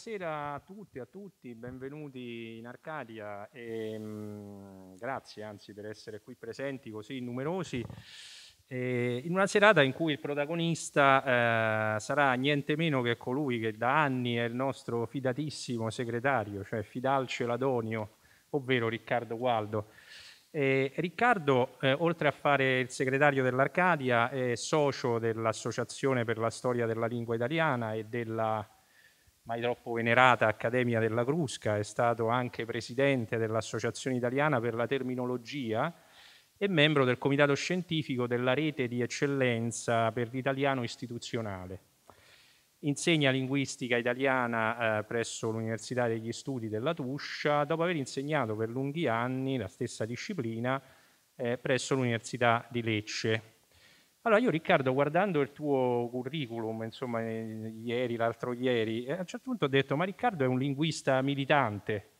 buonasera a tutte e a tutti, benvenuti in Arcadia e mh, mm, grazie anzi per essere qui presenti così numerosi eh, in una serata in cui il protagonista eh, sarà niente meno che colui che da anni è il nostro fidatissimo segretario, cioè Fidalcio Ladonio, ovvero Riccardo Gualdo. Eh, Riccardo, eh, oltre a fare il segretario dell'Arcadia, è socio dell'Associazione per la Storia della Lingua Italiana e della mai troppo venerata Accademia della Crusca, è stato anche presidente dell'Associazione Italiana per la Terminologia e membro del comitato scientifico della rete di eccellenza per l'italiano istituzionale. Insegna linguistica italiana eh, presso l'Università degli Studi della Tuscia, dopo aver insegnato per lunghi anni la stessa disciplina eh, presso l'Università di Lecce. Allora, io Riccardo, guardando il tuo curriculum, insomma, eh, ieri, l'altro ieri, eh, a un certo punto ho detto, ma Riccardo è un linguista militante,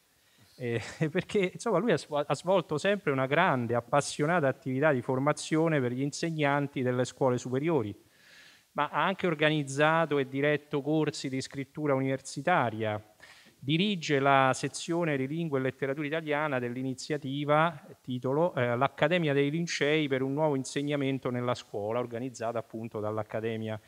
eh, perché insomma, lui ha svolto sempre una grande, appassionata attività di formazione per gli insegnanti delle scuole superiori, ma ha anche organizzato e diretto corsi di scrittura universitaria, dirige la sezione di lingua e letteratura italiana dell'iniziativa, titolo, eh, l'Accademia dei Lincei per un nuovo insegnamento nella scuola, organizzata appunto dall'Accademia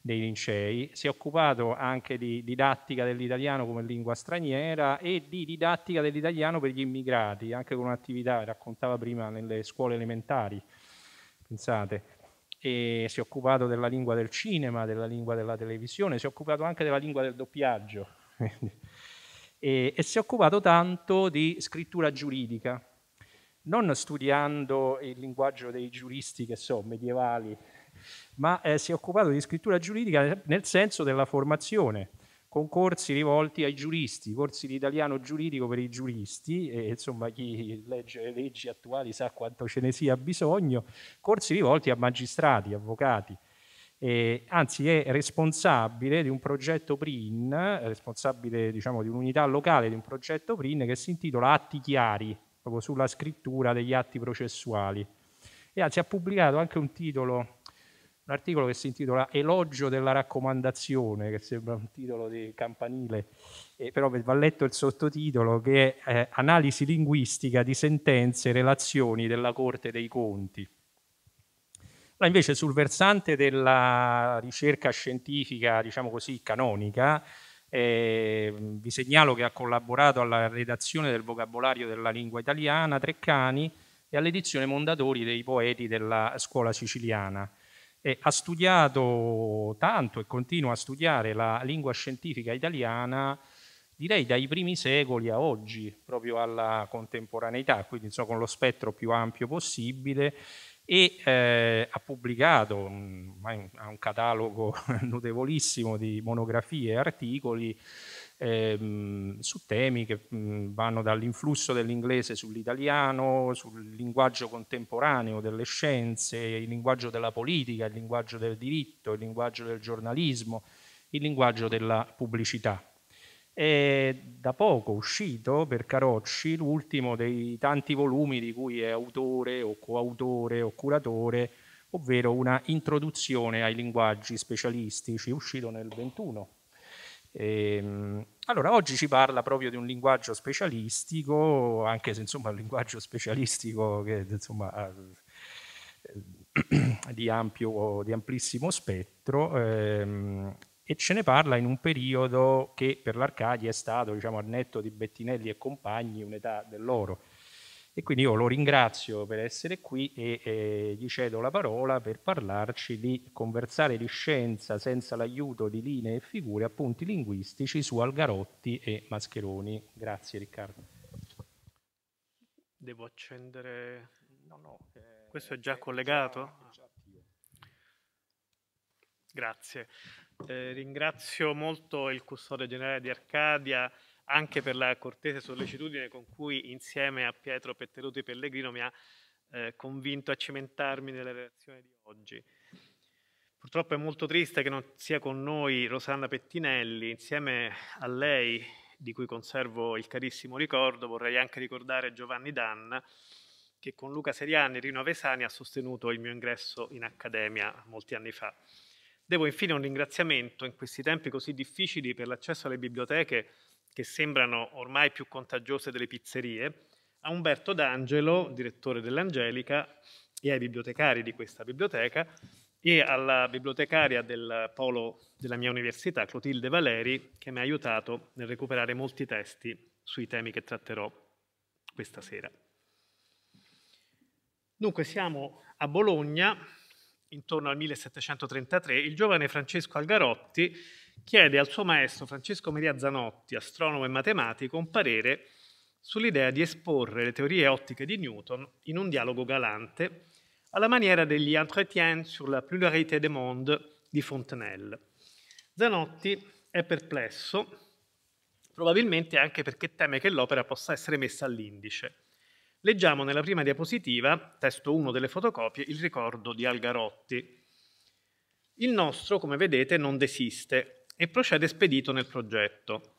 dei Lincei. Si è occupato anche di didattica dell'italiano come lingua straniera e di didattica dell'italiano per gli immigrati, anche con un'attività, raccontava prima, nelle scuole elementari. Pensate, e si è occupato della lingua del cinema, della lingua della televisione, si è occupato anche della lingua del doppiaggio. e, e si è occupato tanto di scrittura giuridica, non studiando il linguaggio dei giuristi che so, medievali, ma eh, si è occupato di scrittura giuridica nel senso della formazione, con corsi rivolti ai giuristi, corsi di italiano giuridico per i giuristi, e, insomma chi legge le leggi attuali sa quanto ce ne sia bisogno, corsi rivolti a magistrati, avvocati, eh, anzi è responsabile di un progetto PRIN, responsabile diciamo, di un'unità locale di un progetto PRIN che si intitola Atti Chiari, proprio sulla scrittura degli atti processuali. E anzi ha pubblicato anche un titolo un articolo che si intitola Elogio della raccomandazione, che sembra un titolo di campanile, eh, però va letto il sottotitolo che è eh, Analisi linguistica di sentenze e relazioni della Corte dei Conti. Allora, invece sul versante della ricerca scientifica, diciamo così, canonica, eh, vi segnalo che ha collaborato alla redazione del vocabolario della lingua italiana Treccani e all'edizione Mondadori dei poeti della scuola siciliana. E ha studiato tanto e continua a studiare la lingua scientifica italiana direi dai primi secoli a oggi, proprio alla contemporaneità, quindi insomma, con lo spettro più ampio possibile e eh, ha pubblicato un, ha un catalogo notevolissimo di monografie e articoli ehm, su temi che mh, mm, vanno dall'influsso dell'inglese sull'italiano, sul linguaggio contemporaneo delle scienze, il linguaggio della politica, il linguaggio del diritto, il linguaggio del giornalismo, il linguaggio della pubblicità. È da poco uscito per Carocci l'ultimo dei tanti volumi di cui è autore o coautore o curatore, ovvero una introduzione ai linguaggi specialistici, uscito nel 21. E, ehm, allora, oggi ci parla proprio di un linguaggio specialistico, anche se insomma un linguaggio specialistico che insomma, eh, di, ampio, di amplissimo spettro, ehm, e ce ne parla in un periodo che per l'Arcadia è stato, diciamo, al netto di Bettinelli e compagni, un'età dell'oro. E quindi io lo ringrazio per essere qui e, e gli cedo la parola per parlarci di conversare di scienza senza l'aiuto di linee e figure, appunti linguistici su Algarotti e Mascheroni. Grazie Riccardo. Devo accendere... No, no, eh, Questo è già collegato? È già Grazie. Eh, ringrazio molto il custode generale di Arcadia anche per la cortese sollecitudine con cui insieme a Pietro Petteruti Pellegrino mi ha eh, convinto a cimentarmi nella relazione di oggi. Purtroppo è molto triste che non sia con noi Rosanna Pettinelli, insieme a lei, di cui conservo il carissimo ricordo, vorrei anche ricordare Giovanni Danna, che con Luca Seriani e Rino Avesani ha sostenuto il mio ingresso in accademia molti anni fa. Devo infine un ringraziamento in questi tempi così difficili per l'accesso alle biblioteche che sembrano ormai più contagiose delle pizzerie, a Umberto D'Angelo, direttore dell'Angelica, e ai bibliotecari di questa biblioteca e alla bibliotecaria del polo della mia università, Clotilde Valeri, che mi ha aiutato nel recuperare molti testi sui temi che tratterò questa sera. Dunque siamo a Bologna intorno al 1733, il giovane Francesco Algarotti chiede al suo maestro Francesco Maria Zanotti, astronomo e matematico, un parere sull'idea di esporre le teorie ottiche di Newton in un dialogo galante alla maniera degli Entretiens sur la pluralité des mondes di Fontenelle. Zanotti è perplesso, probabilmente anche perché teme che l'opera possa essere messa all'indice. Leggiamo nella prima diapositiva, testo 1 delle fotocopie, il ricordo di Algarotti. Il nostro, come vedete, non desiste e procede spedito nel progetto.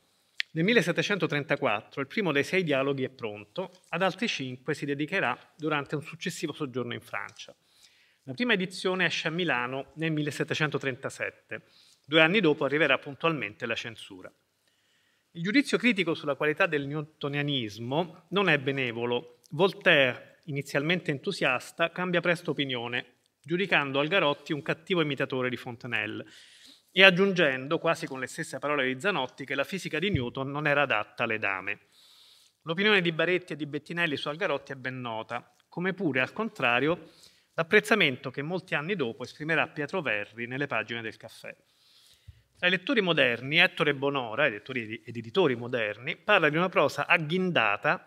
Nel 1734 il primo dei sei dialoghi è pronto, ad altri cinque si dedicherà durante un successivo soggiorno in Francia. La prima edizione esce a Milano nel 1737. Due anni dopo arriverà puntualmente la censura. Il giudizio critico sulla qualità del newtonianismo non è benevolo. Voltaire, inizialmente entusiasta, cambia presto opinione, giudicando Algarotti un cattivo imitatore di Fontenelle e aggiungendo, quasi con le stesse parole di Zanotti, che la fisica di Newton non era adatta alle dame. L'opinione di Baretti e di Bettinelli su Algarotti è ben nota, come pure, al contrario, l'apprezzamento che molti anni dopo esprimerà Pietro Verri nelle pagine del caffè. Tra i lettori moderni, Ettore Bonora, ed editori moderni, parla di una prosa agghindata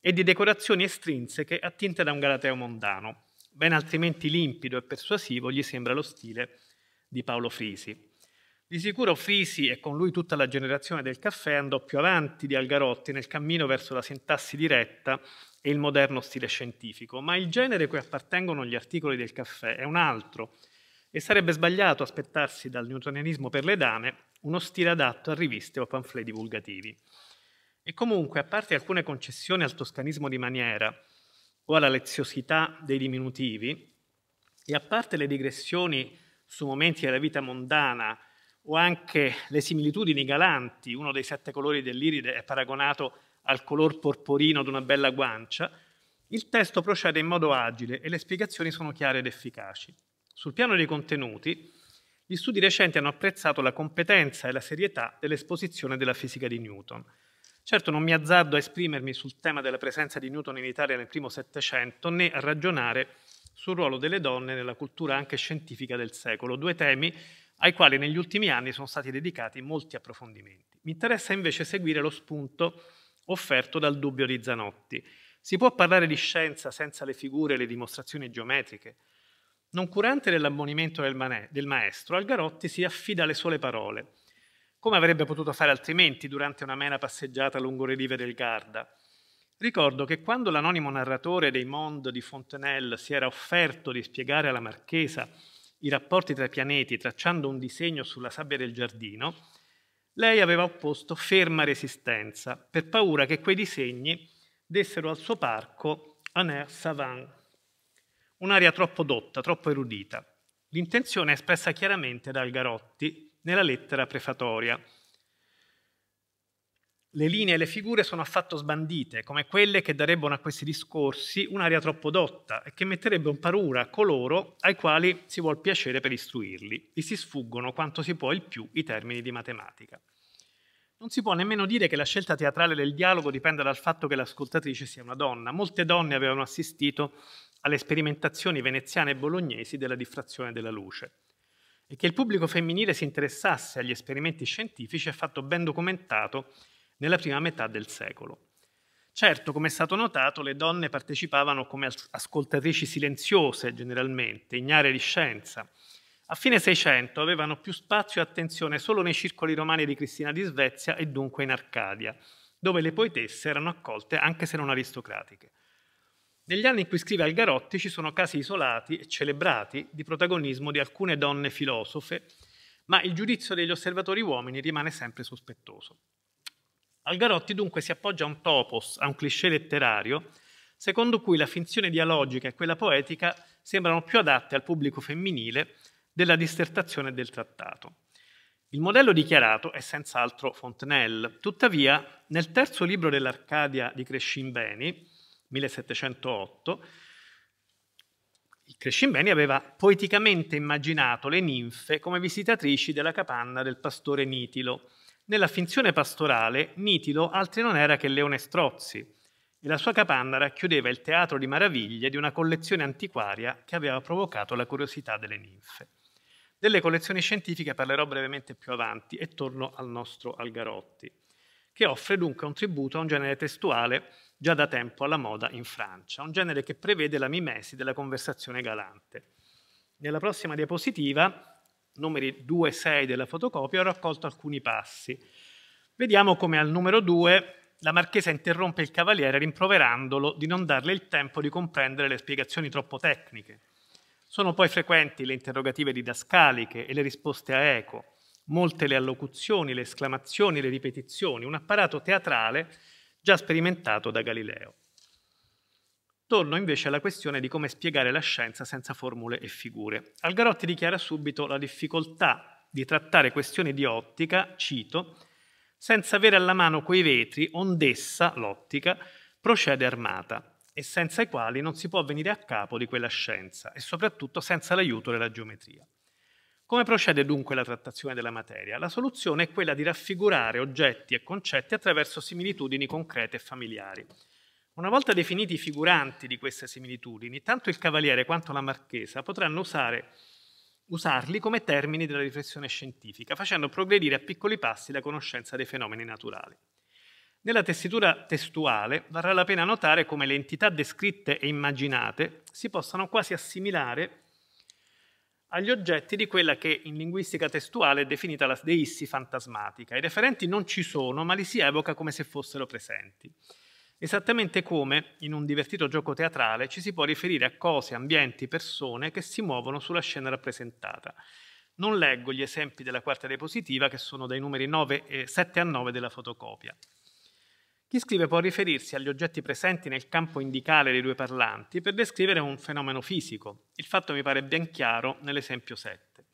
e di decorazioni estrinseche attinte da un galateo mondano. Ben altrimenti limpido e persuasivo gli sembra lo stile di Paolo Frisi. Di sicuro Frisi e con lui tutta la generazione del caffè andò più avanti di Algarotti nel cammino verso la sintassi diretta e il moderno stile scientifico, ma il genere cui appartengono gli articoli del caffè è un altro, e sarebbe sbagliato aspettarsi dal newtonianismo per le dame uno stile adatto a riviste o pamphlet divulgativi. E comunque, a parte alcune concessioni al toscanismo di maniera o alla leziosità dei diminutivi, e a parte le digressioni su momenti della vita mondana o anche le similitudini galanti, uno dei sette colori dell'iride è paragonato al color porporino di una bella guancia, il testo procede in modo agile e le spiegazioni sono chiare ed efficaci. Sul piano dei contenuti, gli studi recenti hanno apprezzato la competenza e la serietà dell'esposizione della fisica di Newton. Certo non mi azzardo a esprimermi sul tema della presenza di Newton in Italia nel primo Settecento, né a ragionare sul ruolo delle donne nella cultura anche scientifica del secolo, due temi ai quali negli ultimi anni sono stati dedicati molti approfondimenti. Mi interessa invece seguire lo spunto offerto dal dubbio di Zanotti. Si può parlare di scienza senza le figure e le dimostrazioni geometriche? Non curante dell'ammonimento del, manè, del maestro, Algarotti si affida alle sole parole, come avrebbe potuto fare altrimenti durante una mena passeggiata lungo le rive del Garda. Ricordo che quando l'anonimo narratore dei Mond di Fontenelle si era offerto di spiegare alla Marchesa i rapporti tra i pianeti tracciando un disegno sulla sabbia del giardino, lei aveva opposto ferma resistenza per paura che quei disegni dessero al suo parco un air savant un'aria troppo dotta, troppo erudita. L'intenzione è espressa chiaramente dal Garotti nella lettera prefatoria. Le linee e le figure sono affatto sbandite, come quelle che darebbero a questi discorsi un'aria troppo dotta e che metterebbero parura a coloro ai quali si vuol piacere per istruirli e si sfuggono quanto si può il più i termini di matematica. Non si può nemmeno dire che la scelta teatrale del dialogo dipenda dal fatto che l'ascoltatrice sia una donna. Molte donne avevano assistito alle sperimentazioni veneziane e bolognesi della diffrazione della luce. E che il pubblico femminile si interessasse agli esperimenti scientifici è fatto ben documentato nella prima metà del secolo. Certo, come è stato notato, le donne partecipavano come ascoltatrici silenziose generalmente, ignare di scienza, a fine Seicento avevano più spazio e attenzione solo nei circoli romani di Cristina di Svezia e dunque in Arcadia, dove le poetesse erano accolte anche se non aristocratiche. Negli anni in cui scrive Algarotti ci sono casi isolati e celebrati di protagonismo di alcune donne filosofe, ma il giudizio degli osservatori uomini rimane sempre sospettoso. Algarotti dunque si appoggia a un topos, a un cliché letterario, secondo cui la finzione dialogica e quella poetica sembrano più adatte al pubblico femminile della dissertazione e del trattato. Il modello dichiarato è senz'altro Fontenelle, tuttavia nel terzo libro dell'Arcadia di Crescimbeni, 1708, Crescimbeni aveva poeticamente immaginato le ninfe come visitatrici della capanna del pastore Nitilo. Nella finzione pastorale, Nitilo altri non era che Leone Strozzi, e la sua capanna racchiudeva il teatro di maraviglie di una collezione antiquaria che aveva provocato la curiosità delle ninfe delle collezioni scientifiche parlerò brevemente più avanti e torno al nostro Algarotti, che offre dunque un tributo a un genere testuale già da tempo alla moda in Francia, un genere che prevede la mimesi della conversazione galante. Nella prossima diapositiva, numeri 2 e 6 della fotocopia, ho raccolto alcuni passi. Vediamo come al numero 2 la marchesa interrompe il cavaliere rimproverandolo di non darle il tempo di comprendere le spiegazioni troppo tecniche. Sono poi frequenti le interrogative didascaliche e le risposte a eco, molte le allocuzioni, le esclamazioni, le ripetizioni, un apparato teatrale già sperimentato da Galileo. Torno invece alla questione di come spiegare la scienza senza formule e figure. Algarotti dichiara subito la difficoltà di trattare questioni di ottica, cito, senza avere alla mano quei vetri ond'essa, l'ottica, procede armata e senza i quali non si può venire a capo di quella scienza e soprattutto senza l'aiuto della geometria. Come procede dunque la trattazione della materia? La soluzione è quella di raffigurare oggetti e concetti attraverso similitudini concrete e familiari. Una volta definiti i figuranti di queste similitudini, tanto il cavaliere quanto la marchesa potranno usare, usarli come termini della riflessione scientifica, facendo progredire a piccoli passi la conoscenza dei fenomeni naturali. Nella tessitura testuale varrà la pena notare come le entità descritte e immaginate si possano quasi assimilare agli oggetti di quella che in linguistica testuale è definita la deissi fantasmatica. I referenti non ci sono, ma li si evoca come se fossero presenti. Esattamente come in un divertito gioco teatrale ci si può riferire a cose, ambienti, persone che si muovono sulla scena rappresentata. Non leggo gli esempi della quarta diapositiva che sono dai numeri 9, 7 a 9 della fotocopia. Chi scrive può riferirsi agli oggetti presenti nel campo indicale dei due parlanti per descrivere un fenomeno fisico. Il fatto mi pare ben chiaro nell'esempio 7.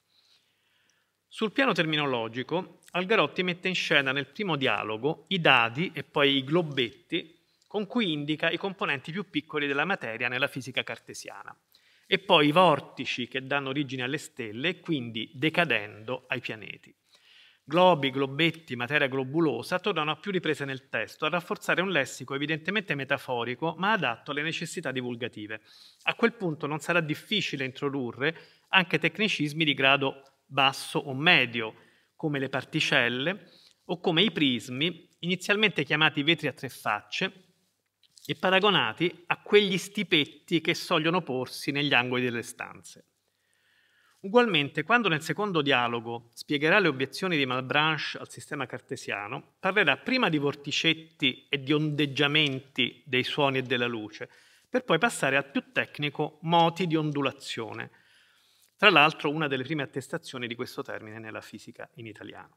Sul piano terminologico, Algarotti mette in scena nel primo dialogo i dadi e poi i globetti con cui indica i componenti più piccoli della materia nella fisica cartesiana e poi i vortici che danno origine alle stelle e quindi decadendo ai pianeti globi, globetti, materia globulosa tornano a più riprese nel testo, a rafforzare un lessico evidentemente metaforico, ma adatto alle necessità divulgative. A quel punto non sarà difficile introdurre anche tecnicismi di grado basso o medio, come le particelle o come i prismi, inizialmente chiamati vetri a tre facce, e paragonati a quegli stipetti che sogliono porsi negli angoli delle stanze. Ugualmente, quando nel secondo dialogo spiegherà le obiezioni di Malbranche al sistema cartesiano, parlerà prima di vorticetti e di ondeggiamenti dei suoni e della luce, per poi passare al più tecnico moti di ondulazione, tra l'altro una delle prime attestazioni di questo termine nella fisica in italiano.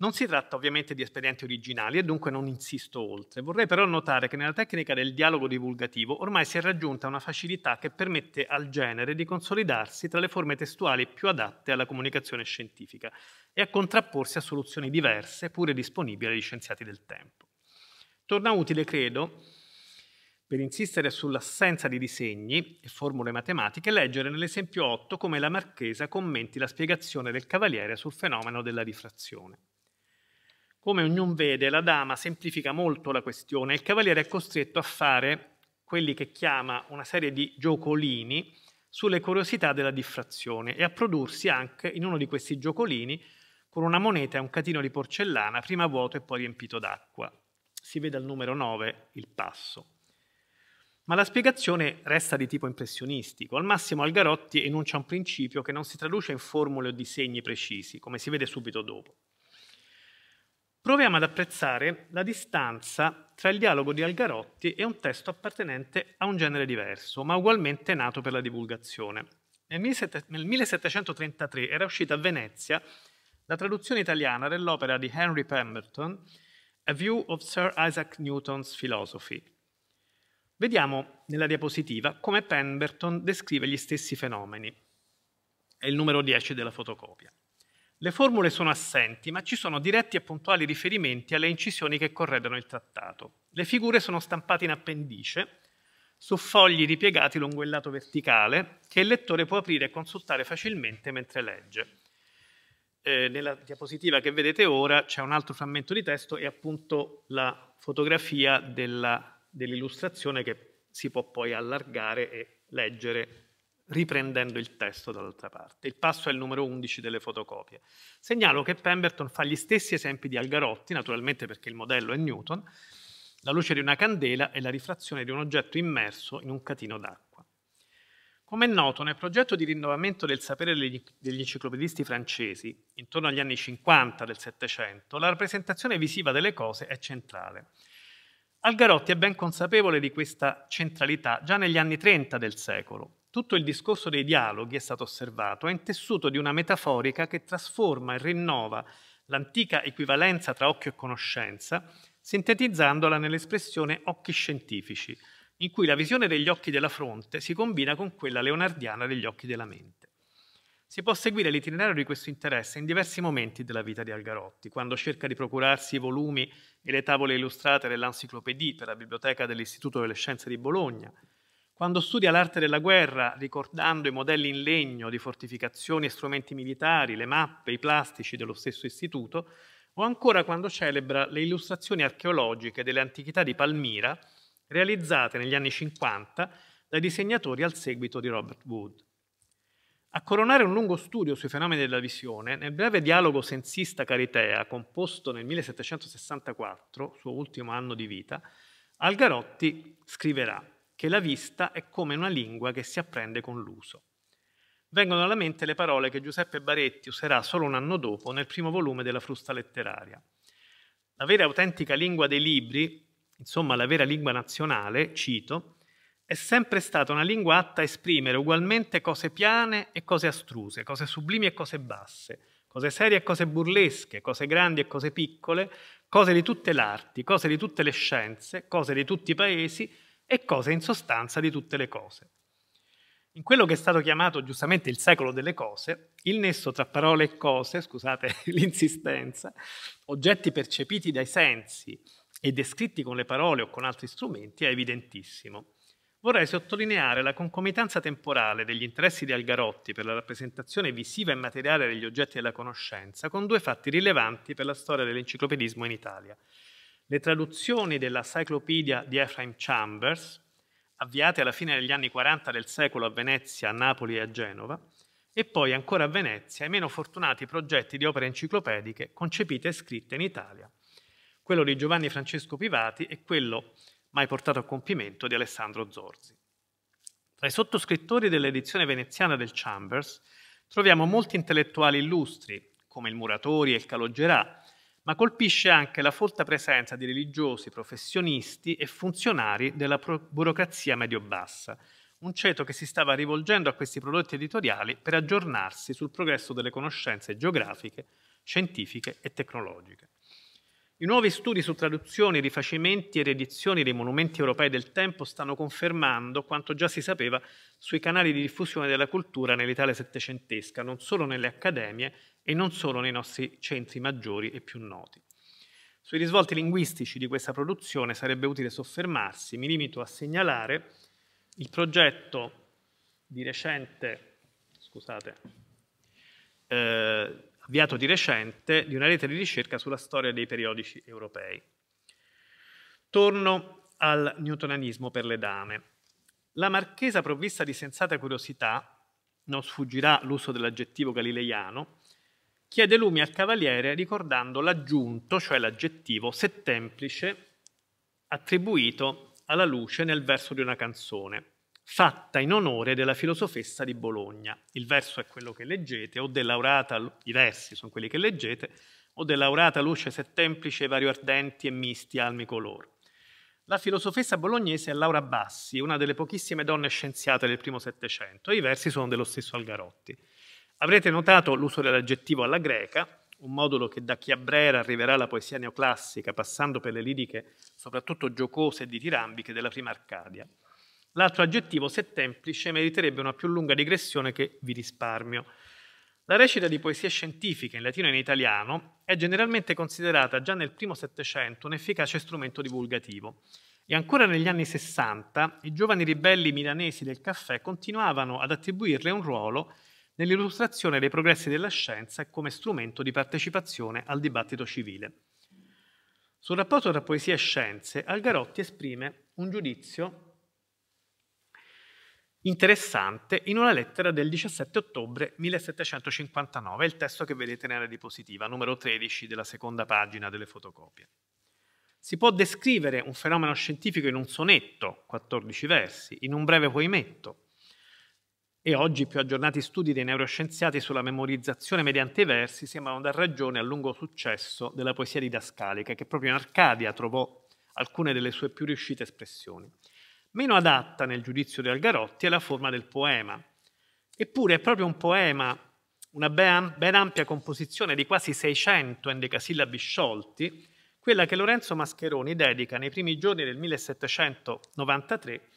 Non si tratta ovviamente di espedienti originali e dunque non insisto oltre. Vorrei però notare che nella tecnica del dialogo divulgativo ormai si è raggiunta una facilità che permette al genere di consolidarsi tra le forme testuali più adatte alla comunicazione scientifica e a contrapporsi a soluzioni diverse, pure disponibili agli scienziati del tempo. Torna utile, credo, per insistere sull'assenza di disegni e formule matematiche, leggere nell'esempio 8 come la Marchesa commenti la spiegazione del Cavaliere sul fenomeno della rifrazione. Come ognuno vede, la dama semplifica molto la questione. Il cavaliere è costretto a fare quelli che chiama una serie di giocolini sulle curiosità della diffrazione e a prodursi anche in uno di questi giocolini con una moneta e un catino di porcellana, prima vuoto e poi riempito d'acqua. Si vede al numero 9 il passo. Ma la spiegazione resta di tipo impressionistico. Al massimo Algarotti enuncia un principio che non si traduce in formule o disegni precisi, come si vede subito dopo. Proviamo ad apprezzare la distanza tra il dialogo di Algarotti e un testo appartenente a un genere diverso, ma ugualmente nato per la divulgazione. Nel 1733 era uscita a Venezia la traduzione italiana dell'opera di Henry Pemberton A View of Sir Isaac Newton's Philosophy. Vediamo nella diapositiva come Pemberton descrive gli stessi fenomeni. È il numero 10 della fotocopia. Le formule sono assenti, ma ci sono diretti e puntuali riferimenti alle incisioni che corredano il trattato. Le figure sono stampate in appendice su fogli ripiegati lungo il lato verticale che il lettore può aprire e consultare facilmente mentre legge. Eh, nella diapositiva che vedete ora c'è un altro frammento di testo e appunto la fotografia dell'illustrazione che si può poi allargare e leggere riprendendo il testo dall'altra parte. Il passo è il numero 11 delle fotocopie. Segnalo che Pemberton fa gli stessi esempi di Algarotti, naturalmente perché il modello è Newton, la luce di una candela e la rifrazione di un oggetto immerso in un catino d'acqua. Come è noto, nel progetto di rinnovamento del sapere degli, enciclopedisti francesi, intorno agli anni 50 del Settecento, la rappresentazione visiva delle cose è centrale. Algarotti è ben consapevole di questa centralità già negli anni 30 del secolo, tutto il discorso dei dialoghi, è stato osservato, è intessuto di una metaforica che trasforma e rinnova l'antica equivalenza tra occhio e conoscenza, sintetizzandola nell'espressione occhi scientifici, in cui la visione degli occhi della fronte si combina con quella leonardiana degli occhi della mente. Si può seguire l'itinerario di questo interesse in diversi momenti della vita di Algarotti, quando cerca di procurarsi i volumi e le tavole illustrate dell'Encyclopédie per la biblioteca dell'Istituto delle Scienze di Bologna, quando studia l'arte della guerra, ricordando i modelli in legno di fortificazioni e strumenti militari, le mappe, i plastici dello stesso istituto, o ancora quando celebra le illustrazioni archeologiche delle antichità di Palmira, realizzate negli anni 50 dai disegnatori al seguito di Robert Wood. A coronare un lungo studio sui fenomeni della visione, nel breve dialogo sensista-caritea, composto nel 1764, suo ultimo anno di vita, Algarotti scriverà che la vista è come una lingua che si apprende con l'uso. Vengono alla mente le parole che Giuseppe Baretti userà solo un anno dopo nel primo volume della Frusta letteraria. La vera e autentica lingua dei libri, insomma la vera lingua nazionale, cito, è sempre stata una lingua atta a esprimere ugualmente cose piane e cose astruse, cose sublimi e cose basse, cose serie e cose burlesche, cose grandi e cose piccole, cose di tutte le arti, cose di tutte le scienze, cose di tutti i paesi, e cosa in sostanza di tutte le cose. In quello che è stato chiamato giustamente il secolo delle cose, il nesso tra parole e cose, scusate l'insistenza, oggetti percepiti dai sensi e descritti con le parole o con altri strumenti è evidentissimo. Vorrei sottolineare la concomitanza temporale degli interessi di Algarotti per la rappresentazione visiva e materiale degli oggetti della conoscenza con due fatti rilevanti per la storia dell'enciclopedismo in Italia. Le traduzioni della Cyclopedia di Ephraim Chambers, avviate alla fine degli anni 40 del secolo a Venezia, a Napoli e a Genova, e poi ancora a Venezia i meno fortunati progetti di opere enciclopediche concepite e scritte in Italia, quello di Giovanni Francesco Pivati e quello mai portato a compimento di Alessandro Zorzi. Tra i sottoscrittori dell'edizione veneziana del Chambers troviamo molti intellettuali illustri, come il Muratori e il Calogerà, ma colpisce anche la folta presenza di religiosi, professionisti e funzionari della burocrazia medio-bassa, un ceto che si stava rivolgendo a questi prodotti editoriali per aggiornarsi sul progresso delle conoscenze geografiche, scientifiche e tecnologiche. I nuovi studi su traduzioni, rifacimenti e riedizioni dei monumenti europei del tempo stanno confermando quanto già si sapeva sui canali di diffusione della cultura nell'Italia settecentesca, non solo nelle accademie, e non solo nei nostri centri maggiori e più noti. Sui risvolti linguistici di questa produzione sarebbe utile soffermarsi, mi limito a segnalare il progetto di recente, scusate, eh, avviato di recente di una rete di ricerca sulla storia dei periodici europei. Torno al newtonanismo per le dame. La marchesa, provvista di sensata curiosità, non sfuggirà l'uso dell'aggettivo galileiano, chiede lumi al cavaliere ricordando l'aggiunto, cioè l'aggettivo settemplice attribuito alla luce nel verso di una canzone, fatta in onore della filosofessa di Bologna. Il verso è quello che leggete, o dell'aurata, i versi sono quelli che leggete, o dell'aurata luce settemplice, vario ardenti e misti almi color. La filosofessa bolognese è Laura Bassi, una delle pochissime donne scienziate del primo Settecento, e i versi sono dello stesso Algarotti. Avrete notato l'uso dell'aggettivo alla greca, un modulo che da Chiabrera arriverà alla poesia neoclassica, passando per le liriche soprattutto giocose e ditirambiche della prima Arcadia. L'altro aggettivo, settemplice, meriterebbe una più lunga digressione che vi risparmio. La recita di poesie scientifiche in latino e in italiano è generalmente considerata già nel primo Settecento un efficace strumento divulgativo. E ancora negli anni Sessanta i giovani ribelli milanesi del caffè continuavano ad attribuirle un ruolo nell'illustrazione dei progressi della scienza come strumento di partecipazione al dibattito civile. Sul rapporto tra poesia e scienze, Algarotti esprime un giudizio interessante in una lettera del 17 ottobre 1759, il testo che vedete nella diapositiva, numero 13 della seconda pagina delle fotocopie. Si può descrivere un fenomeno scientifico in un sonetto, 14 versi, in un breve poemetto, e oggi più aggiornati studi dei neuroscienziati sulla memorizzazione mediante i versi sembrano dar ragione al lungo successo della poesia didascalica, che proprio in Arcadia trovò alcune delle sue più riuscite espressioni. Meno adatta nel giudizio di Algarotti è la forma del poema. Eppure è proprio un poema, una ben ampia composizione di quasi 600 endecasillabi sciolti, quella che Lorenzo Mascheroni dedica nei primi giorni del 1793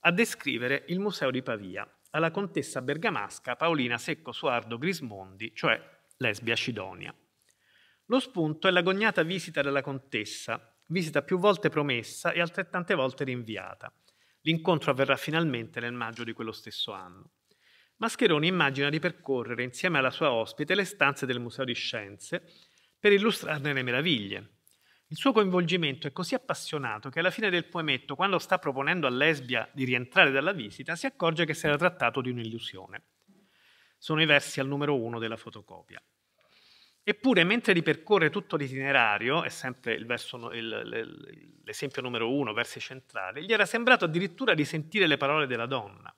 a descrivere il Museo di Pavia alla contessa bergamasca Paolina Secco Suardo Grismondi, cioè lesbia Sidonia. Lo spunto è l'agognata visita della contessa, visita più volte promessa e altrettante volte rinviata. L'incontro avverrà finalmente nel maggio di quello stesso anno. Mascheroni immagina di percorrere insieme alla sua ospite le stanze del Museo di Scienze per illustrarne le meraviglie, il suo coinvolgimento è così appassionato che alla fine del poemetto, quando sta proponendo a Lesbia di rientrare dalla visita, si accorge che si era trattato di un'illusione. Sono i versi al numero uno della fotocopia. Eppure, mentre ripercorre tutto l'itinerario, è sempre il verso, il, l'esempio numero uno, versi centrali, gli era sembrato addirittura di sentire le parole della donna.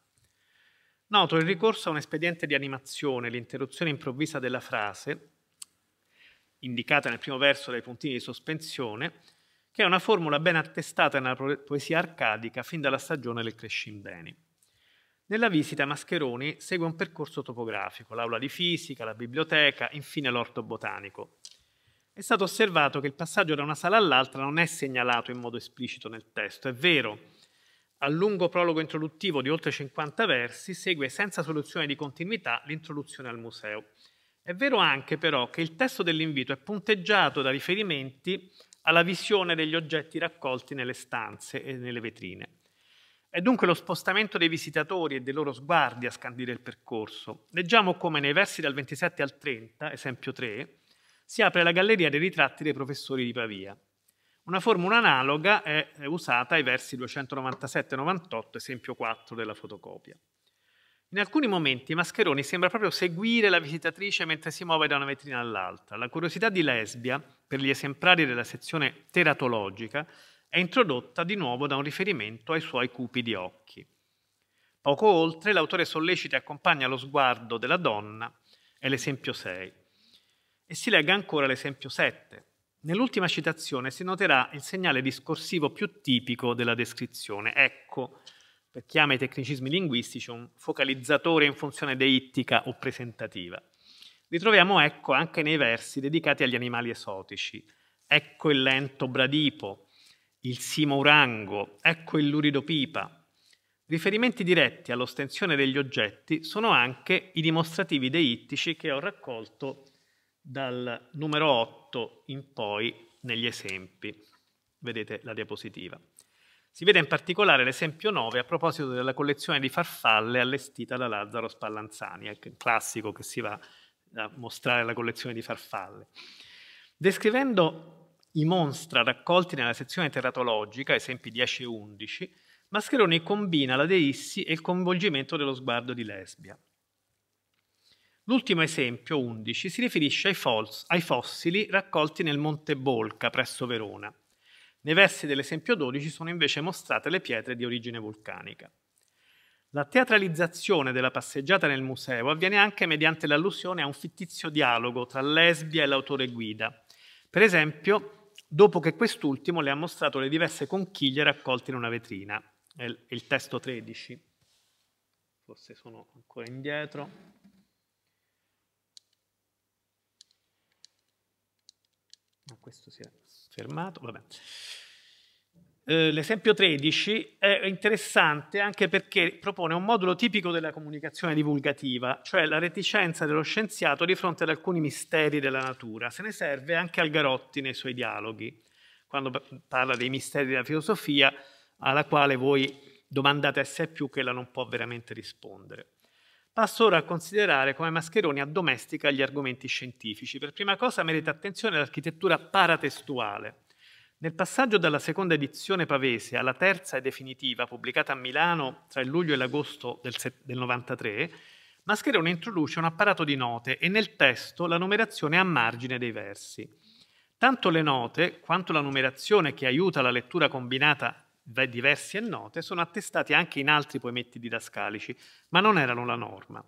Noto il ricorso a un espediente di animazione, l'interruzione improvvisa della frase, indicata nel primo verso dai puntini di sospensione, che è una formula ben attestata nella poesia arcadica fin dalla stagione del Crescimbeni. Nella visita Mascheroni segue un percorso topografico, l'aula di fisica, la biblioteca, infine l'orto botanico. È stato osservato che il passaggio da una sala all'altra non è segnalato in modo esplicito nel testo, è vero. Al lungo prologo introduttivo di oltre 50 versi segue senza soluzione di continuità l'introduzione al museo, è vero anche però che il testo dell'invito è punteggiato da riferimenti alla visione degli oggetti raccolti nelle stanze e nelle vetrine. È dunque lo spostamento dei visitatori e dei loro sguardi a scandire il percorso. Leggiamo come nei versi dal 27 al 30, esempio 3, si apre la galleria dei ritratti dei professori di Pavia. Una formula analoga è usata ai versi 297-98, esempio 4 della fotocopia. In alcuni momenti Mascheroni sembra proprio seguire la visitatrice mentre si muove da una vetrina all'altra. La curiosità di Lesbia, per gli esemplari della sezione teratologica, è introdotta di nuovo da un riferimento ai suoi cupidi occhi. Poco oltre, l'autore sollecita e accompagna lo sguardo della donna, è l'esempio 6. E si legga ancora l'esempio 7. Nell'ultima citazione si noterà il segnale discorsivo più tipico della descrizione. Ecco, per chi ama i tecnicismi linguistici, un focalizzatore in funzione deittica o presentativa. Li troviamo, ecco, anche nei versi dedicati agli animali esotici. Ecco il lento bradipo, il simourango, ecco il lurido pipa. Riferimenti diretti all'ostensione degli oggetti sono anche i dimostrativi deittici che ho raccolto dal numero 8 in poi negli esempi. Vedete la diapositiva. Si vede in particolare l'esempio 9 a proposito della collezione di farfalle allestita da Lazzaro Spallanzani, è ecco, il classico che si va a mostrare la collezione di farfalle. Descrivendo i monstra raccolti nella sezione teratologica, esempi 10 e 11, Mascheroni combina la deissi e il coinvolgimento dello sguardo di lesbia. L'ultimo esempio, 11, si riferisce ai, fossili raccolti nel Monte Bolca, presso Verona. Nei versi dell'esempio 12 sono invece mostrate le pietre di origine vulcanica. La teatralizzazione della passeggiata nel museo avviene anche mediante l'allusione a un fittizio dialogo tra lesbia e l'autore guida. Per esempio, dopo che quest'ultimo le ha mostrato le diverse conchiglie raccolte in una vetrina, è il testo 13. Forse sono ancora indietro. No, questo si è fermato, vabbè. Eh, l'esempio 13 è interessante anche perché propone un modulo tipico della comunicazione divulgativa, cioè la reticenza dello scienziato di fronte ad alcuni misteri della natura. Se ne serve anche Algarotti nei suoi dialoghi, quando parla dei misteri della filosofia, alla quale voi domandate a sé più che la non può veramente rispondere. Passo ora a considerare come Mascheroni addomestica gli argomenti scientifici. Per prima cosa merita attenzione l'architettura paratestuale. Nel passaggio dalla seconda edizione pavese alla terza e definitiva, pubblicata a Milano tra il luglio e l'agosto del, 1993, Mascheroni introduce un apparato di note e nel testo la numerazione a margine dei versi. Tanto le note quanto la numerazione che aiuta la lettura combinata diversi e note sono attestati anche in altri poemetti didascalici, ma non erano la norma.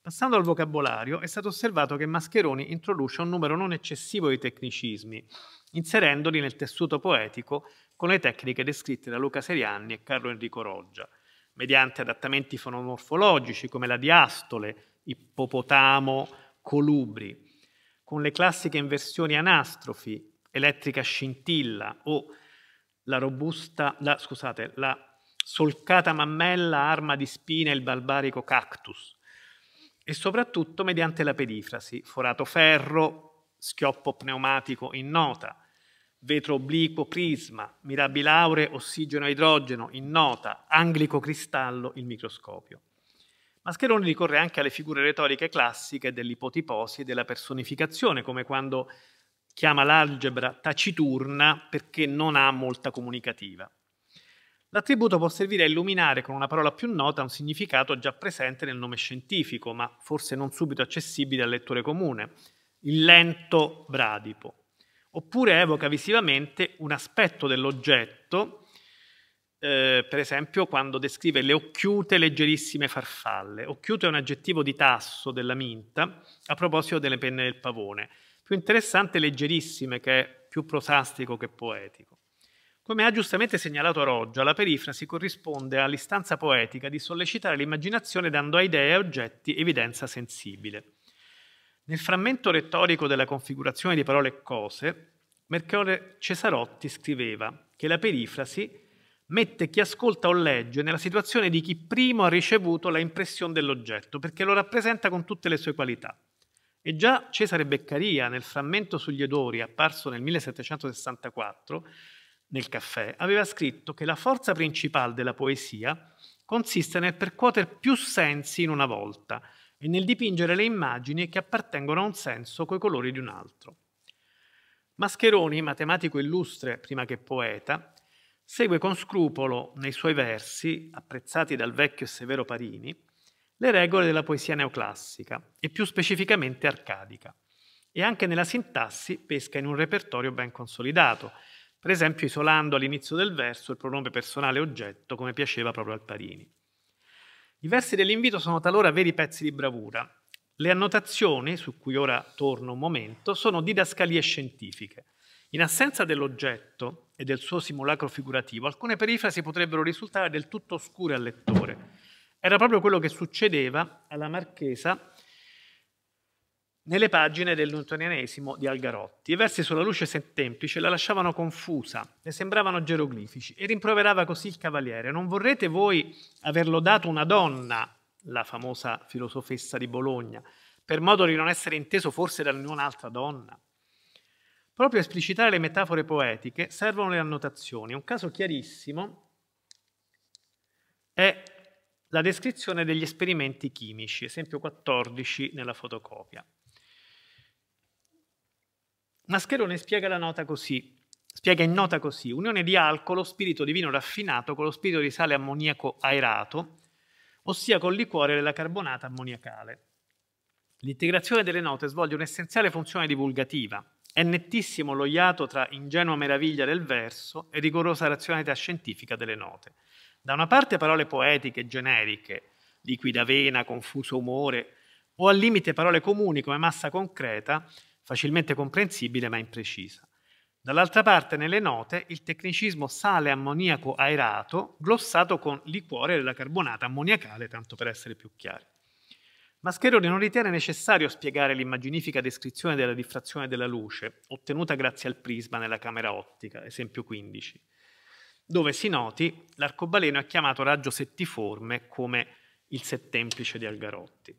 Passando al vocabolario, è stato osservato che Mascheroni introduce un numero non eccessivo di tecnicismi, inserendoli nel tessuto poetico con le tecniche descritte da Luca Serianni e Carlo Enrico Roggia, mediante adattamenti fonomorfologici come la diastole, ippopotamo, colubri, con le classiche inversioni anastrofi, elettrica scintilla o la robusta, la, scusate, la solcata mammella, arma di spina e il barbarico cactus, e soprattutto mediante la perifrasi, forato ferro, schioppo pneumatico in nota, vetro obliquo prisma, mirabilaure ossigeno idrogeno in nota, anglico cristallo il microscopio. Mascheroni ricorre anche alle figure retoriche classiche dell'ipotiposi e della personificazione, come quando chiama l'algebra taciturna perché non ha molta comunicativa. L'attributo può servire a illuminare con una parola più nota un significato già presente nel nome scientifico, ma forse non subito accessibile al lettore comune, il lento bradipo, oppure evoca visivamente un aspetto dell'oggetto, eh, per esempio quando descrive le occhiute leggerissime farfalle. Occhiuto è un aggettivo di tasso della minta a proposito delle penne del pavone più interessante e leggerissime che è più prosastico che poetico. Come ha giustamente segnalato Roggia, la perifrasi corrisponde all'istanza poetica di sollecitare l'immaginazione dando a idee e oggetti evidenza sensibile. Nel frammento retorico della configurazione di parole e cose, Mercole Cesarotti scriveva che la perifrasi mette chi ascolta o legge nella situazione di chi primo ha ricevuto la impressione dell'oggetto, perché lo rappresenta con tutte le sue qualità. E già Cesare Beccaria, nel frammento sugli odori apparso nel 1764 nel caffè, aveva scritto che la forza principale della poesia consiste nel percuotere più sensi in una volta e nel dipingere le immagini che appartengono a un senso coi colori di un altro. Mascheroni, matematico illustre prima che poeta, segue con scrupolo nei suoi versi, apprezzati dal vecchio e severo Parini, le regole della poesia neoclassica e più specificamente arcadica. E anche nella sintassi pesca in un repertorio ben consolidato, per esempio isolando all'inizio del verso il pronome personale oggetto come piaceva proprio al Parini. I versi dell'invito sono talora veri pezzi di bravura. Le annotazioni, su cui ora torno un momento, sono didascalie scientifiche. In assenza dell'oggetto e del suo simulacro figurativo, alcune perifrasi potrebbero risultare del tutto oscure al lettore, era proprio quello che succedeva alla Marchesa nelle pagine del Newtonianesimo di Algarotti. I versi sulla luce semplice la lasciavano confusa, le sembravano geroglifici e rimproverava così il cavaliere: Non vorrete voi aver lodato una donna, la famosa filosofessa di Bologna, per modo di non essere inteso forse da nessun'altra donna? Proprio a esplicitare le metafore poetiche servono le annotazioni. Un caso chiarissimo è la descrizione degli esperimenti chimici, esempio 14 nella fotocopia. Mascherone spiega la nota così, spiega in nota così, unione di alcolo, spirito di vino raffinato con lo spirito di sale ammoniaco aerato, ossia col liquore della carbonata ammoniacale. L'integrazione delle note svolge un'essenziale funzione divulgativa. È nettissimo lo iato tra ingenua meraviglia del verso e rigorosa razionalità scientifica delle note. Da una parte parole poetiche, generiche, liquida vena, confuso umore, o al limite parole comuni come massa concreta, facilmente comprensibile ma imprecisa. Dall'altra parte, nelle note, il tecnicismo sale ammoniaco aerato, glossato con liquore della carbonata ammoniacale, tanto per essere più chiari. Mascheroni non ritiene necessario spiegare l'immaginifica descrizione della diffrazione della luce, ottenuta grazie al prisma nella camera ottica, esempio 15, dove si noti l'arcobaleno è chiamato raggio settiforme come il settemplice di Algarotti.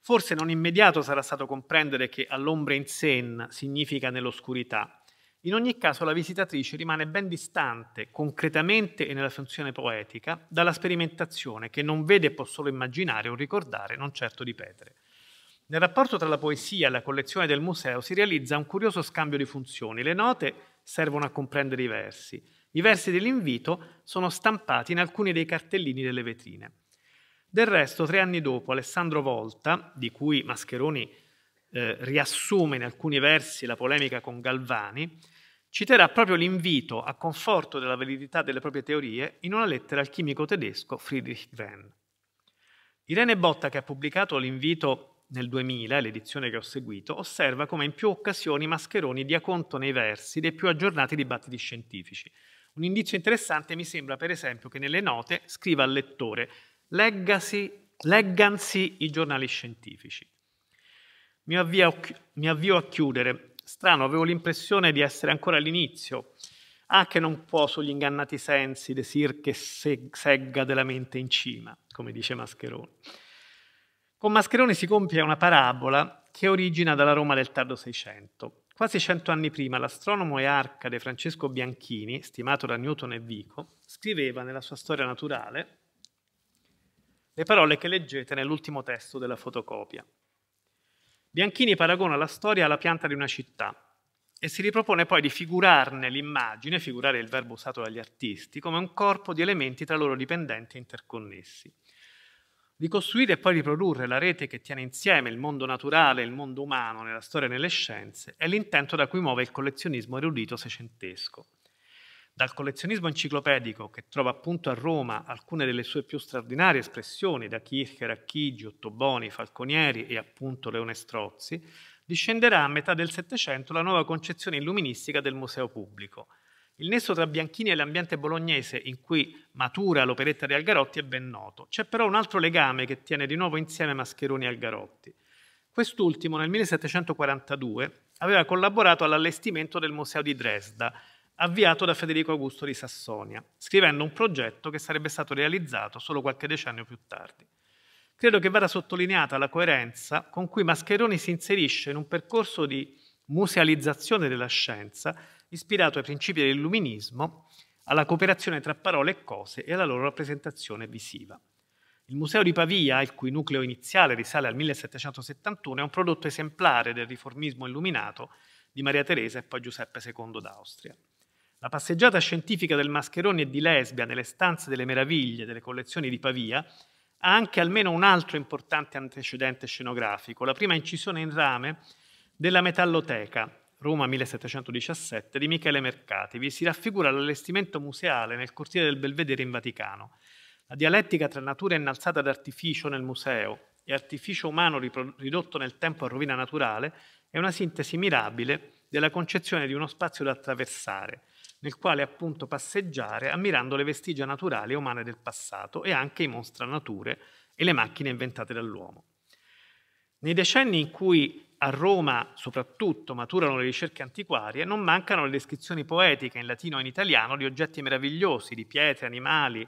Forse non immediato sarà stato comprendere che all'ombra in sen significa nell'oscurità. In ogni caso la visitatrice rimane ben distante, concretamente e nella funzione poetica, dalla sperimentazione che non vede e può solo immaginare o ricordare, non certo ripetere. Nel rapporto tra la poesia e la collezione del museo si realizza un curioso scambio di funzioni. Le note servono a comprendere i versi, i versi dell'invito sono stampati in alcuni dei cartellini delle vetrine. Del resto, tre anni dopo, Alessandro Volta, di cui Mascheroni eh, riassume in alcuni versi la polemica con Galvani, citerà proprio l'invito a conforto della validità delle proprie teorie in una lettera al chimico tedesco Friedrich Wren. Irene Botta, che ha pubblicato l'invito nel 2000, l'edizione che ho seguito, osserva come in più occasioni Mascheroni dia conto nei versi dei più aggiornati dibattiti scientifici, un indizio interessante mi sembra, per esempio, che nelle note scriva al lettore leggasi, leggansi i giornali scientifici. Mi avvio, mi avvio a chiudere. Strano, avevo l'impressione di essere ancora all'inizio. Ah, che non può sugli ingannati sensi desir che segga della mente in cima, come dice Mascheroni. Con Mascheroni si compie una parabola che origina dalla Roma del tardo Seicento. Quasi cento anni prima l'astronomo e arcade Francesco Bianchini, stimato da Newton e Vico, scriveva nella sua Storia naturale le parole che leggete nell'ultimo testo della fotocopia. Bianchini paragona la storia alla pianta di una città e si ripropone poi di figurarne l'immagine, figurare il verbo usato dagli artisti, come un corpo di elementi tra loro dipendenti e interconnessi di costruire e poi riprodurre la rete che tiene insieme il mondo naturale e il mondo umano nella storia e nelle scienze è l'intento da cui muove il collezionismo erudito secentesco. Dal collezionismo enciclopedico, che trova appunto a Roma alcune delle sue più straordinarie espressioni, da Kircher a Chigi, Ottoboni, Falconieri e appunto Leone Strozzi, discenderà a metà del Settecento la nuova concezione illuministica del museo pubblico – il nesso tra Bianchini e l'ambiente bolognese in cui matura l'operetta di Algarotti è ben noto. C'è però un altro legame che tiene di nuovo insieme Mascheroni e Algarotti. Quest'ultimo nel 1742 aveva collaborato all'allestimento del Museo di Dresda, avviato da Federico Augusto di Sassonia, scrivendo un progetto che sarebbe stato realizzato solo qualche decennio più tardi. Credo che vada sottolineata la coerenza con cui Mascheroni si inserisce in un percorso di musealizzazione della scienza ispirato ai principi dell'illuminismo, alla cooperazione tra parole e cose e alla loro rappresentazione visiva. Il Museo di Pavia, il cui nucleo iniziale risale al 1771, è un prodotto esemplare del riformismo illuminato di Maria Teresa e poi Giuseppe II d'Austria. La passeggiata scientifica del Mascheroni e di Lesbia nelle stanze delle meraviglie delle collezioni di Pavia ha anche almeno un altro importante antecedente scenografico, la prima incisione in rame della Metalloteca, Roma 1717 di Michele Mercati, vi si raffigura l'allestimento museale nel cortile del Belvedere in Vaticano. La dialettica tra natura innalzata d'artificio nel museo e artificio umano ridotto nel tempo a rovina naturale è una sintesi mirabile della concezione di uno spazio da attraversare, nel quale appunto passeggiare ammirando le vestigia naturali e umane del passato e anche i mostra nature e le macchine inventate dall'uomo. Nei decenni in cui a Roma soprattutto maturano le ricerche antiquarie, non mancano le descrizioni poetiche in latino e in italiano di oggetti meravigliosi, di pietre, animali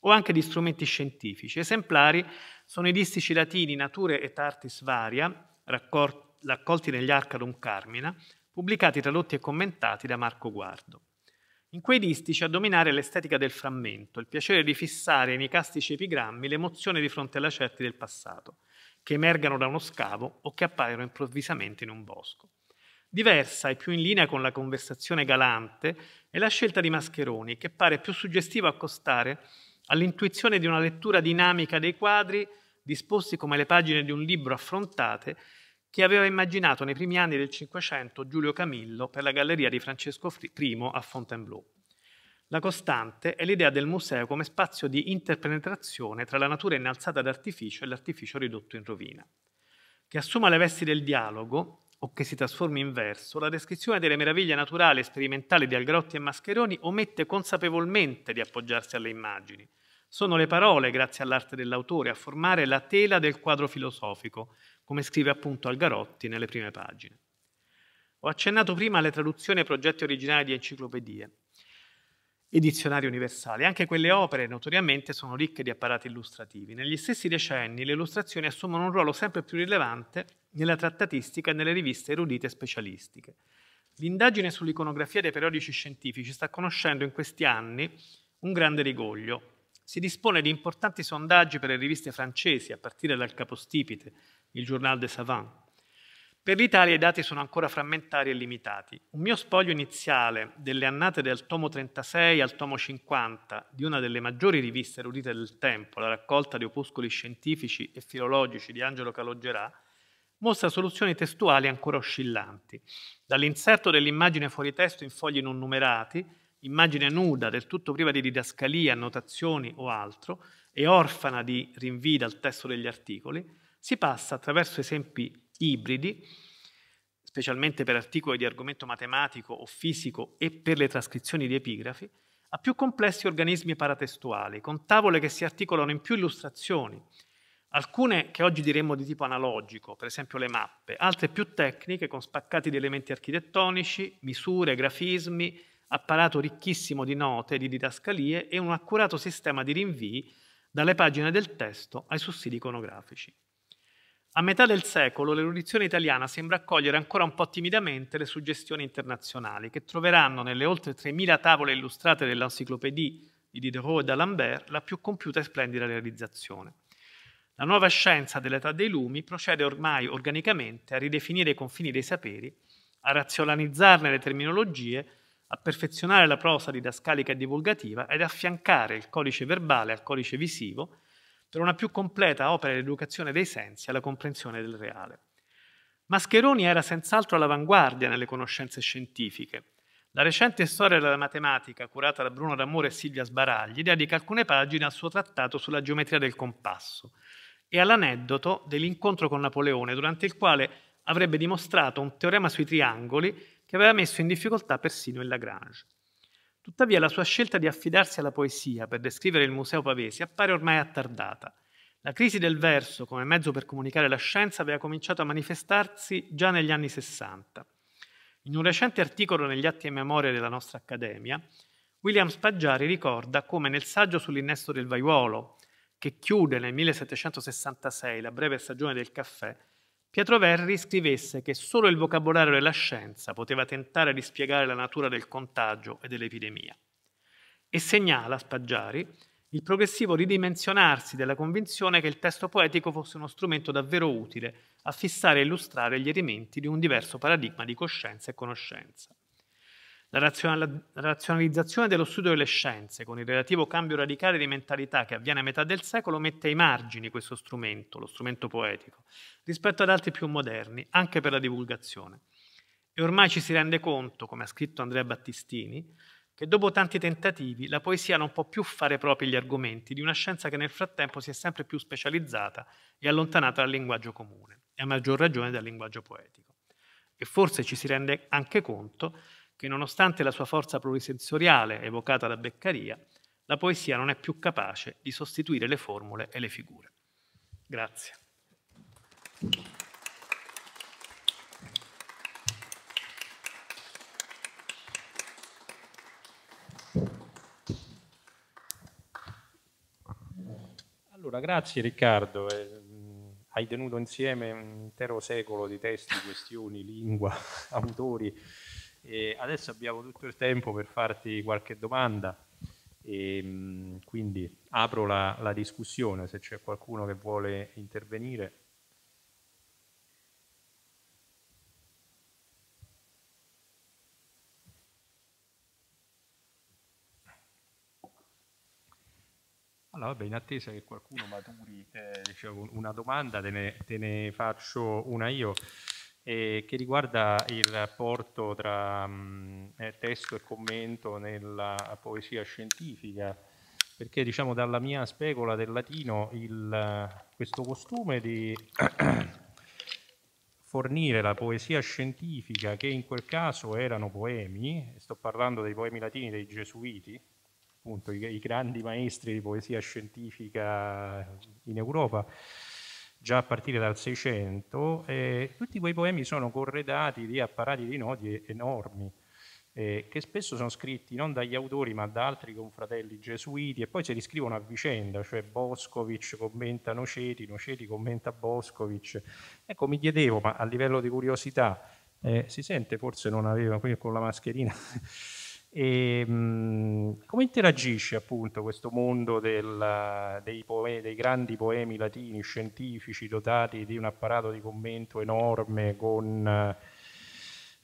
o anche di strumenti scientifici. Esemplari sono i distici latini Nature et Artis Varia, raccolti negli Arcadum Carmina, pubblicati, tradotti e commentati da Marco Guardo. In quei distici a dominare l'estetica del frammento, il piacere di fissare nei castici epigrammi l'emozione di fronte alla certi del passato che emergano da uno scavo o che appaiono improvvisamente in un bosco. Diversa e più in linea con la conversazione galante è la scelta di Mascheroni, che pare più suggestiva accostare all'intuizione di una lettura dinamica dei quadri disposti come le pagine di un libro affrontate che aveva immaginato nei primi anni del Cinquecento Giulio Camillo per la galleria di Francesco I a Fontainebleau. La costante è l'idea del museo come spazio di interpenetrazione tra la natura innalzata d'artificio e l'artificio ridotto in rovina. Che assuma le vesti del dialogo o che si trasformi in verso, la descrizione delle meraviglie naturali e sperimentali di Algarotti e Mascheroni omette consapevolmente di appoggiarsi alle immagini. Sono le parole, grazie all'arte dell'autore, a formare la tela del quadro filosofico, come scrive appunto Algarotti nelle prime pagine. Ho accennato prima alle traduzioni e progetti originali di enciclopedie e dizionari universali. Anche quelle opere notoriamente sono ricche di apparati illustrativi. Negli stessi decenni le illustrazioni assumono un ruolo sempre più rilevante nella trattatistica e nelle riviste erudite specialistiche. L'indagine sull'iconografia dei periodici scientifici sta conoscendo in questi anni un grande rigoglio. Si dispone di importanti sondaggi per le riviste francesi, a partire dal Capostipite, il Journal des Savants, per l'Italia i dati sono ancora frammentari e limitati. Un mio spoglio iniziale delle annate del tomo 36 al tomo 50 di una delle maggiori riviste erudite del tempo, la raccolta di opuscoli scientifici e filologici di Angelo Caloggerà, mostra soluzioni testuali ancora oscillanti. Dall'inserto dell'immagine fuori testo in fogli non numerati, immagine nuda, del tutto priva di didascalia, annotazioni o altro, e orfana di rinvii dal testo degli articoli, si passa attraverso esempi ibridi, specialmente per articoli di argomento matematico o fisico e per le trascrizioni di epigrafi, a più complessi organismi paratestuali, con tavole che si articolano in più illustrazioni, alcune che oggi diremmo di tipo analogico, per esempio le mappe, altre più tecniche con spaccati di elementi architettonici, misure, grafismi, apparato ricchissimo di note, di didascalie e un accurato sistema di rinvii dalle pagine del testo ai sussidi iconografici. A metà del secolo l'erudizione italiana sembra accogliere ancora un po' timidamente le suggestioni internazionali, che troveranno nelle oltre 3.000 tavole illustrate dell'Encyclopédie di Diderot e d'Alembert la più compiuta e splendida realizzazione. La nuova scienza dell'età dei lumi procede ormai organicamente a ridefinire i confini dei saperi, a razionalizzarne le terminologie, a perfezionare la prosa didascalica e divulgativa ed affiancare il codice verbale al codice visivo, per una più completa opera di educazione dei sensi alla comprensione del reale. Mascheroni era senz'altro all'avanguardia nelle conoscenze scientifiche. La recente storia della matematica, curata da Bruno D'Amore e Silvia Sbaragli, dedica alcune pagine al suo trattato sulla geometria del compasso e all'aneddoto dell'incontro con Napoleone, durante il quale avrebbe dimostrato un teorema sui triangoli che aveva messo in difficoltà persino il Lagrange. Tuttavia la sua scelta di affidarsi alla poesia per descrivere il Museo Pavesi appare ormai attardata. La crisi del verso come mezzo per comunicare la scienza aveva cominciato a manifestarsi già negli anni Sessanta. In un recente articolo negli atti e memorie della nostra Accademia, William Spaggiari ricorda come nel saggio sull'innesto del vaiuolo, che chiude nel 1766 la breve stagione del caffè, Pietro Verri scrivesse che solo il vocabolario della scienza poteva tentare di spiegare la natura del contagio e dell'epidemia. E segnala Spaggiari il progressivo ridimensionarsi della convinzione che il testo poetico fosse uno strumento davvero utile a fissare e illustrare gli elementi di un diverso paradigma di coscienza e conoscenza. La razionalizzazione dello studio delle scienze, con il relativo cambio radicale di mentalità che avviene a metà del secolo, mette ai margini questo strumento, lo strumento poetico, rispetto ad altri più moderni, anche per la divulgazione. E ormai ci si rende conto, come ha scritto Andrea Battistini, che dopo tanti tentativi la poesia non può più fare propri gli argomenti di una scienza che nel frattempo si è sempre più specializzata e allontanata dal linguaggio comune, e a maggior ragione dal linguaggio poetico. E forse ci si rende anche conto che nonostante la sua forza plurisensoriale evocata da Beccaria, la poesia non è più capace di sostituire le formule e le figure. Grazie. Allora, grazie Riccardo. Eh, mm, hai tenuto insieme un intero secolo di testi, questioni, lingua, autori e adesso abbiamo tutto il tempo per farti qualche domanda, e, ehm, quindi apro la, la discussione se c'è qualcuno che vuole intervenire. Allora, vabbè, in attesa che qualcuno maturi eh, diciamo, una domanda, te ne, te ne faccio una io eh, che riguarda il rapporto tra mh, eh, testo e commento nella poesia scientifica, perché diciamo dalla mia specola del latino il, questo costume di fornire la poesia scientifica, che in quel caso erano poemi, sto parlando dei poemi latini dei gesuiti, appunto i, i grandi maestri di poesia scientifica in Europa, già a partire dal 600, eh, tutti quei poemi sono corredati di apparati di noti enormi, eh, che spesso sono scritti non dagli autori ma da altri confratelli gesuiti e poi si riscrivono a vicenda, cioè Boscovic commenta Noceti, Noceti commenta Boscovic. Ecco, mi chiedevo, ma a livello di curiosità, eh, si sente forse non aveva, qui con la mascherina... E, ehm, mh, come interagisce appunto questo mondo del, dei, poemi, dei, grandi poemi latini, scientifici, dotati di un apparato di commento enorme con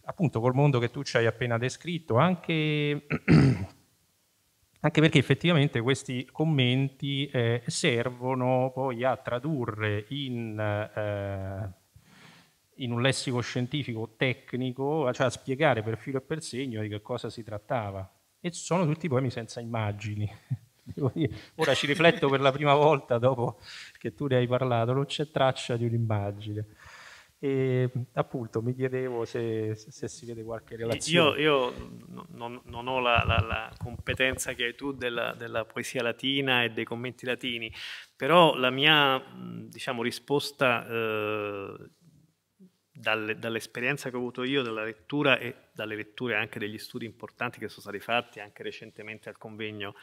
appunto col mondo che tu ci hai appena descritto, anche, anche perché effettivamente questi commenti eh, servono poi a tradurre in eh, in un lessico scientifico tecnico, cioè a spiegare per filo e per segno di che cosa si trattava. E sono tutti poemi senza immagini. Ora ci rifletto per la prima volta dopo che tu ne hai parlato, non c'è traccia di un'immagine. E appunto mi chiedevo se, se si vede qualche relazione. Io, io non, non, ho la, la, la, competenza che hai tu della, della, poesia latina e dei commenti latini, però la mia diciamo, risposta eh, dalle, dall'esperienza che ho avuto io della lettura e dalle letture anche degli studi importanti che sono stati fatti anche recentemente al convegno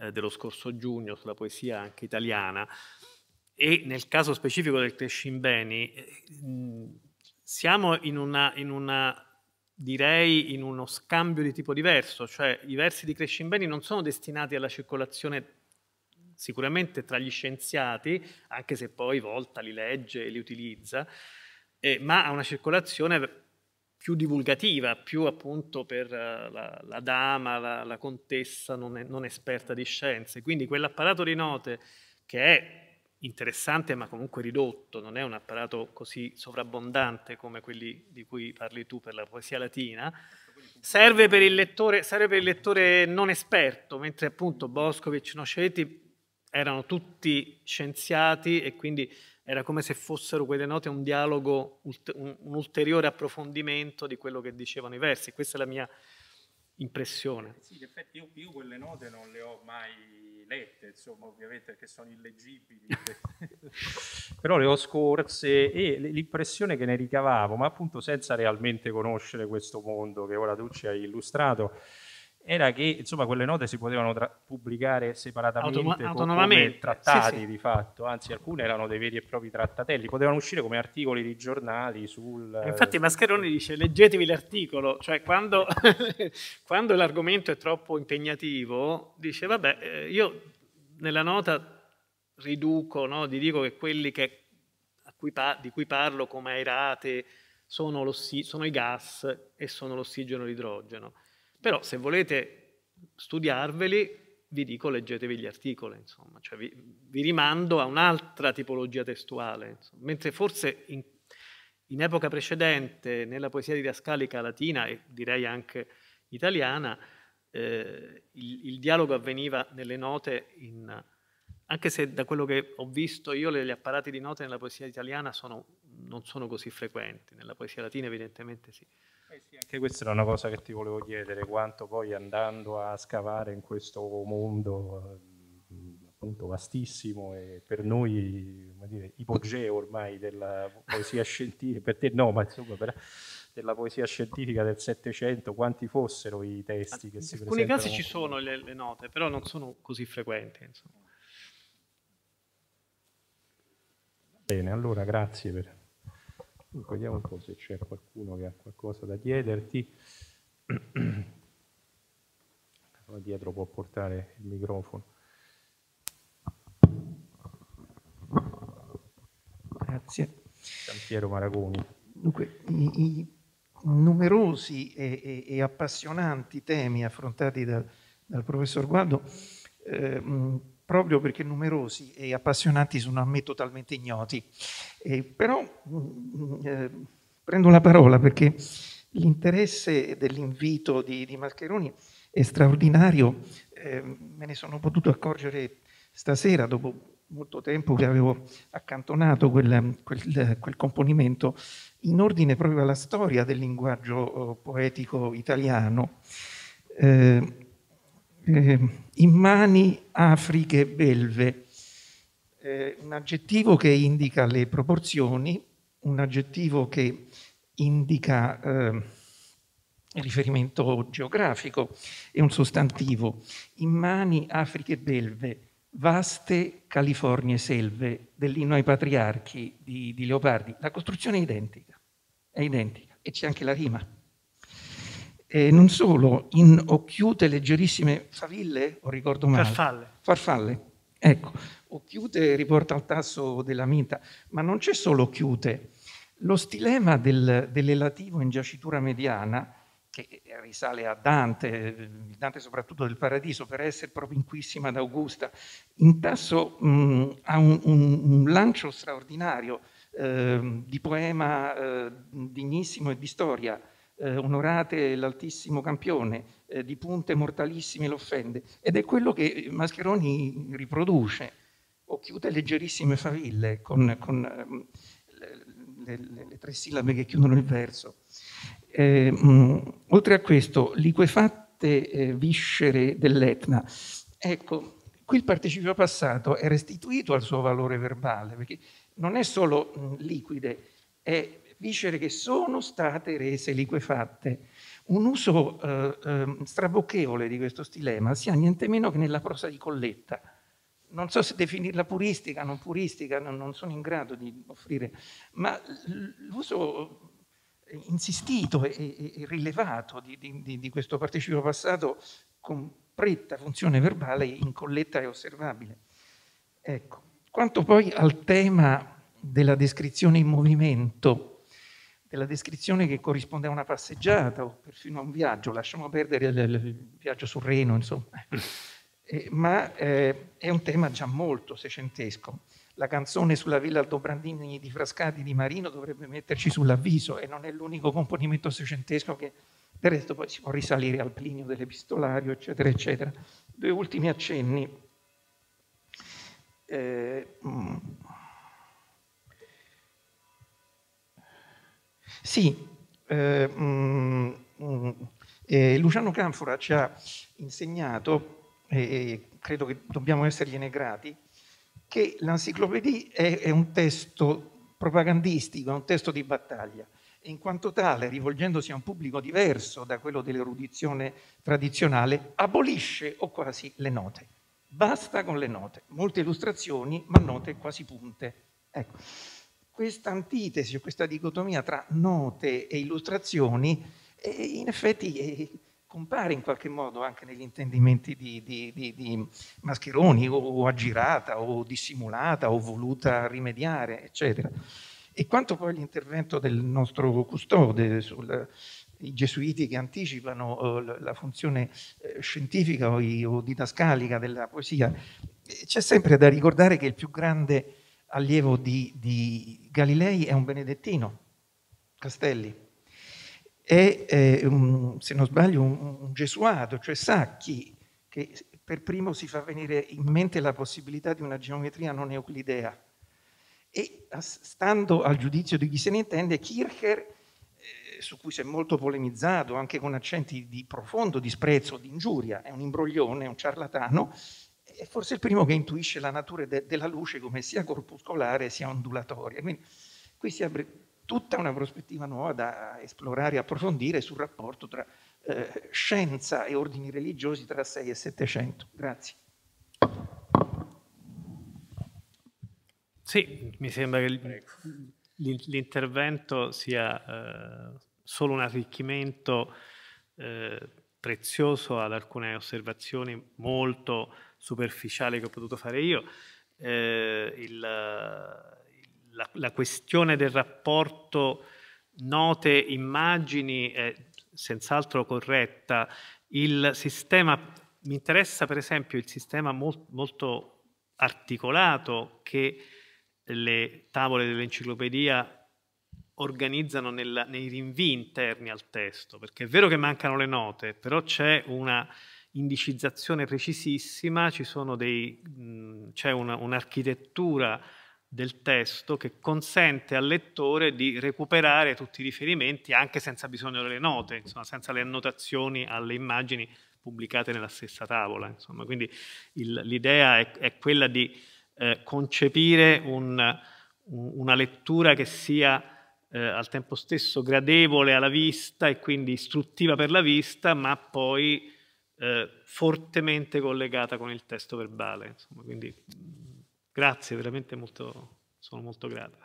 eh, dello scorso giugno sulla poesia anche italiana e nel caso specifico del Crescimbeni Beni eh, siamo in una, in una direi in uno scambio di tipo diverso, cioè i versi di Crescimbeni non sono destinati alla circolazione sicuramente tra gli scienziati, anche se poi Volta li legge e li utilizza, eh, ma ha una circolazione più divulgativa, più appunto per eh, la, la, dama, la, la contessa non, è, non, esperta di scienze. Quindi quell'apparato di note che è interessante ma comunque ridotto, non è un apparato così sovrabbondante come quelli di cui parli tu per la poesia latina, serve per il lettore, serve per il lettore non esperto, mentre appunto Boscovich, Noceti erano tutti scienziati e quindi era come se fossero quelle note un dialogo, un ulteriore approfondimento di quello che dicevano i versi. Questa è la mia impressione. Sì, in effetti io, io quelle note non le ho mai lette, insomma, ovviamente perché sono illeggibili, però le ho scorse e l'impressione che ne ricavavo, ma appunto senza realmente conoscere questo mondo che ora tu ci hai illustrato, era che insomma, quelle note si potevano tra- pubblicare separatamente, Automa- come trattati sì, sì. di fatto, anzi alcune erano dei veri e propri trattatelli, potevano uscire come articoli di giornali sul... Eh, infatti Mascheroni eh, dice leggetevi l'articolo, cioè quando, quando l'argomento è troppo impegnativo, dice vabbè, eh, io nella nota riduco, no, ti dico che quelli che, cui pa- di cui parlo come aerate sono, sono i gas e sono l'ossigeno e l'idrogeno però se volete studiarveli, vi dico leggetevi gli articoli, insomma, cioè vi, vi, rimando a un'altra tipologia testuale. Insomma. Mentre forse in, in, epoca precedente, nella poesia didascalica latina e direi anche italiana, eh, il, il, dialogo avveniva nelle note, in, anche se da quello che ho visto io gli apparati di note nella poesia italiana sono, non sono così frequenti, nella poesia latina evidentemente sì. Eh anche questa era una cosa che ti volevo chiedere, quanto poi andando a scavare in questo mondo eh, appunto vastissimo e per noi come dire, ipogeo ormai della poesia scientifica, per te no, ma insomma per, della poesia scientifica del Settecento, quanti fossero i testi che si presentano? In alcuni casi ci sono le, le, note, però non sono così frequenti. Insomma. Bene, allora grazie per... Vediamo un po' se c'è qualcuno che ha qualcosa da chiederti. Là dietro può portare il microfono. Grazie. Giampiero Maragoni. Dunque, i, i numerosi e, e, e, appassionanti temi affrontati da, dal professor Guardo eh, proprio perché numerosi e appassionati sono a me totalmente ignoti. Eh, però mm, mm, eh, prendo la parola perché l'interesse dell'invito di, di, Mascheroni è straordinario, eh, me ne sono potuto accorgere stasera dopo molto tempo che avevo accantonato quel, quel, quel componimento in ordine proprio alla storia del linguaggio oh, poetico italiano. Eh, eh, immani, afriche, belve. Eh, un aggettivo che indica le proporzioni, un aggettivo che indica eh, riferimento geografico e un sostantivo. Immani, afriche, belve, vaste Californie selve dell'inno ai patriarchi di, di Leopardi. La costruzione è identica, è identica e c'è anche la rima e non solo, in occhiute leggerissime, faville o ricordo male? Farfalle. Farfalle, ecco. Occhiute riporta al tasso della minta, ma non c'è solo occhiute. Lo stilema del, dell'elativo in giacitura mediana, che risale a Dante, Dante soprattutto del Paradiso, per essere propinquissima ad Augusta, in tasso mh, mm, ha un, un, un, lancio straordinario eh, di poema eh, dignissimo e di storia, eh, onorate l'altissimo campione, eh, di punte mortalissime l'offende. Ed è quello che Mascheroni riproduce, o chiude leggerissime faville con, con ehm, le, le, le, tre sillabe che chiudono il verso. Eh, mh, mm, oltre a questo, liquefatte eh, viscere dell'Etna. Ecco, qui il participio passato è restituito al suo valore verbale, perché non è solo mh, mm, liquide, è dicere che sono state rese liquefatte. Un uso eh, eh, strabocchevole di questo stilema sia niente meno che nella prosa di Colletta. Non so se definirla puristica, non puristica, non, non sono in grado di offrire, ma l'uso insistito e, e rilevato di, di, di questo participio passato con pretta funzione verbale in colletta è osservabile. Ecco. Quanto poi al tema della descrizione in movimento, e la descrizione che corrisponde a una passeggiata o perfino a un viaggio, lasciamo perdere il, il viaggio sul Reno, insomma, eh, ma eh, è un tema già molto secentesco. La canzone sulla villa Aldobrandini di Frascati di Marino dovrebbe metterci sull'avviso e non è l'unico componimento secentesco che del resto poi si può risalire al Plinio dell'Epistolario, eccetera, eccetera. Due ultimi accenni. Eh, mh. Mm, Sì, eh, mm, mm, eh, Luciano Canfora ci ha insegnato, e credo che dobbiamo essergliene grati, che l'enciclopedia è, è un testo propagandistico, è un testo di battaglia. E in quanto tale, rivolgendosi a un pubblico diverso da quello dell'erudizione tradizionale, abolisce o quasi le note. Basta con le note, molte illustrazioni, ma note quasi punte. Ecco questa antitesi o questa dicotomia tra note e illustrazioni eh, in effetti eh, compare in qualche modo anche negli intendimenti di, di, di, di Mascheroni o, o aggirata o dissimulata o voluta rimediare, eccetera. E quanto poi all'intervento del nostro custode sul, i gesuiti che anticipano eh, la funzione eh, scientifica o didascalica della poesia, eh, c'è sempre da ricordare che il più grande allievo di, di Galilei, è un benedettino, Castelli. È, eh, un, se non sbaglio, un, un gesuato, cioè sa chi che per primo si fa venire in mente la possibilità di una geometria non euclidea. E stando al giudizio di chi se ne intende, Kircher, eh, su cui si è molto polemizzato, anche con accenti di profondo disprezzo, di ingiuria, è un imbroglione, un ciarlatano, è forse il primo che intuisce la natura de- della luce come sia corpuscolare sia ondulatoria. Quindi qui si apre tutta una prospettiva nuova da esplorare e approfondire sul rapporto tra eh, scienza e ordini religiosi tra 6 e 700. Grazie. Sì, mi sembra che l'intervento sia eh, solo un arricchimento eh, prezioso ad alcune osservazioni molto superficiale che ho potuto fare io, eh, il, la, la, questione del rapporto note-immagini è senz'altro corretta. Il sistema, mi interessa per esempio il sistema molt, molto articolato che le tavole dell'enciclopedia organizzano nel, nei rinvii interni al testo, perché è vero che mancano le note, però c'è una indicizzazione precisissima, c'è un'architettura del testo che consente al lettore di recuperare tutti i riferimenti anche senza bisogno delle note, insomma, senza le annotazioni alle immagini pubblicate nella stessa tavola. Insomma. Quindi l'idea è, è, quella di eh, concepire un, una lettura che sia eh, al tempo stesso gradevole alla vista e quindi istruttiva per la vista, ma poi eh, fortemente collegata con il testo verbale. Insomma, quindi grazie, veramente molto, sono molto grato.